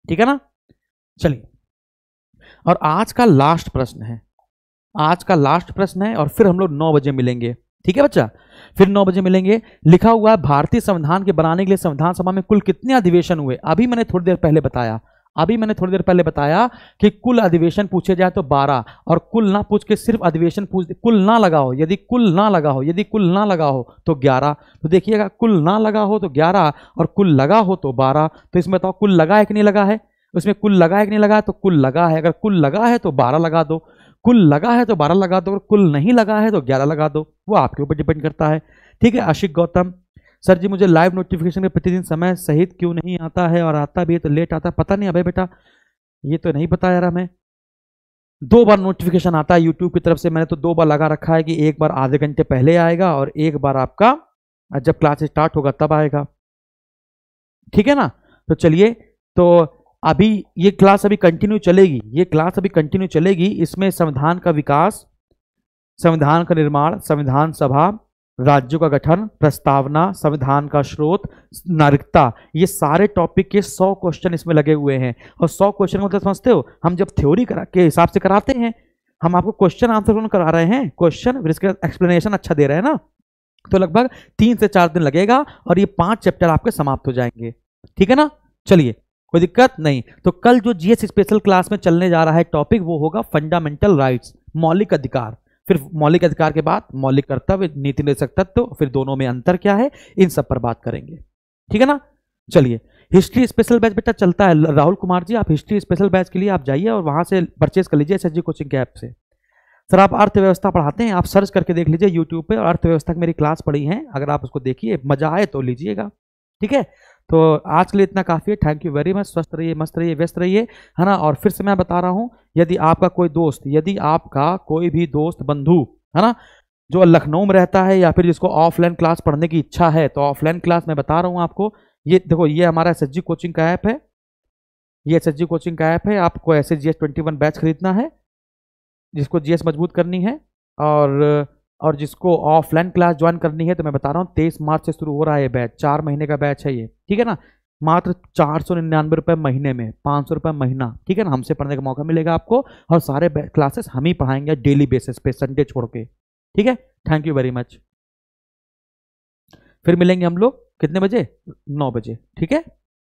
ठीक है ना चलिए और आज का लास्ट प्रश्न है आज का लास्ट प्रश्न है और फिर हम लोग नौ बजे मिलेंगे ठीक है बच्चा फिर नौ बजे मिलेंगे लिखा हुआ है भारतीय संविधान के बनाने के लिए संविधान सभा में कुल कितने अधिवेशन हुए अभी मैंने थोड़ी देर पहले बताया अभी मैंने थोड़ी देर पहले बताया कि कुल अधिवेशन पूछे जाए तो 12 और कुल ना पूछ के सिर्फ अधिवेशन पूछ कुल ना लगा हो यदि कुल ना लगा हो यदि कुल ना लगा हो तो 11 तो देखिएगा कुल ना लगा हो तो 11 और कुल लगा हो तो 12 तो इसमें बताओ कुल लगा है कि नहीं लगा है उसमें कुल लगा है कि नहीं लगा तो कुल लगा है अगर कुल लगा है तो बारह लगा दो कुल लगा है तो बारह लगा दो और कुल नहीं लगा है तो ग्यारह लगा दो वो आपके ऊपर डिपेंड करता है ठीक है आशिक गौतम सर जी मुझे लाइव नोटिफिकेशन का प्रतिदिन समय सहित क्यों नहीं आता है और आता भी है तो लेट आता है पता नहीं अभी बेटा ये तो नहीं पता यार मैं दो बार नोटिफिकेशन आता है यूट्यूब की तरफ से मैंने तो दो बार लगा रखा है कि एक बार आधे घंटे पहले आएगा और एक बार आपका जब क्लास स्टार्ट होगा तब आएगा ठीक है ना तो चलिए तो अभी ये क्लास अभी कंटिन्यू चलेगी ये क्लास अभी कंटिन्यू चलेगी इसमें संविधान का विकास संविधान का निर्माण संविधान सभा राज्यों का गठन प्रस्तावना संविधान का स्रोत नागरिकता ये सारे टॉपिक के सौ क्वेश्चन इसमें लगे हुए हैं और सौ क्वेश्चन मतलब समझते हो हम जब थ्योरी करा के हिसाब से कराते हैं हम आपको क्वेश्चन आंसर करा रहे हैं क्वेश्चन फिर इसका एक्सप्लेनेशन अच्छा दे रहे हैं ना तो लगभग तीन से चार दिन लगेगा और ये पांच चैप्टर आपके समाप्त हो जाएंगे ठीक है ना चलिए कोई दिक्कत नहीं तो कल जो जीएस स्पेशल क्लास में चलने जा रहा है टॉपिक वो होगा फंडामेंटल राइट्स मौलिक अधिकार फिर मौलिक अधिकार के बाद मौलिक कर्तव्य नीति निर्देशक तत्व फिर दोनों में अंतर क्या है इन सब पर बात करेंगे ठीक है ना चलिए हिस्ट्री स्पेशल बैच बेटा चलता है राहुल कुमार जी आप हिस्ट्री स्पेशल बैच के लिए आप जाइए और वहां से परचेज कर लीजिए एस कोचिंग के ऐप से सर आप अर्थव्यवस्था पढ़ाते हैं आप सर्च करके देख लीजिए यूट्यूब पे और अर्थव्यवस्था की मेरी क्लास पड़ी है अगर आप उसको देखिए मजा आए तो लीजिएगा ठीक है तो आज के लिए इतना काफ़ी है थैंक यू वेरी मच स्वस्थ रहिए मस्त रहिए व्यस्त रहिए है ना और फिर से मैं बता रहा हूँ यदि आपका कोई दोस्त यदि आपका कोई भी दोस्त बंधु है ना जो लखनऊ में रहता है या फिर जिसको ऑफलाइन क्लास पढ़ने की इच्छा है तो ऑफलाइन क्लास मैं बता रहा हूँ आपको ये देखो ये हमारा एस कोचिंग का ऐप है ये एस कोचिंग का ऐप है आपको एस एस बैच खरीदना है जिसको जी मजबूत करनी है और और जिसको ऑफलाइन क्लास ज्वाइन करनी है तो मैं बता रहा हूँ तेईस मार्च से शुरू हो रहा है बैच चार महीने का बैच है ये ठीक है ना मात्र चार सौ निन्यानवे रुपये महीने में पाँच सौ रुपये महीना ठीक है ना हमसे पढ़ने का मौका मिलेगा आपको और सारे क्लासेस हम ही पढ़ाएंगे डेली बेसिस पे संडे छोड़ के ठीक है थैंक यू वेरी मच फिर मिलेंगे हम लोग कितने बजे नौ बजे ठीक है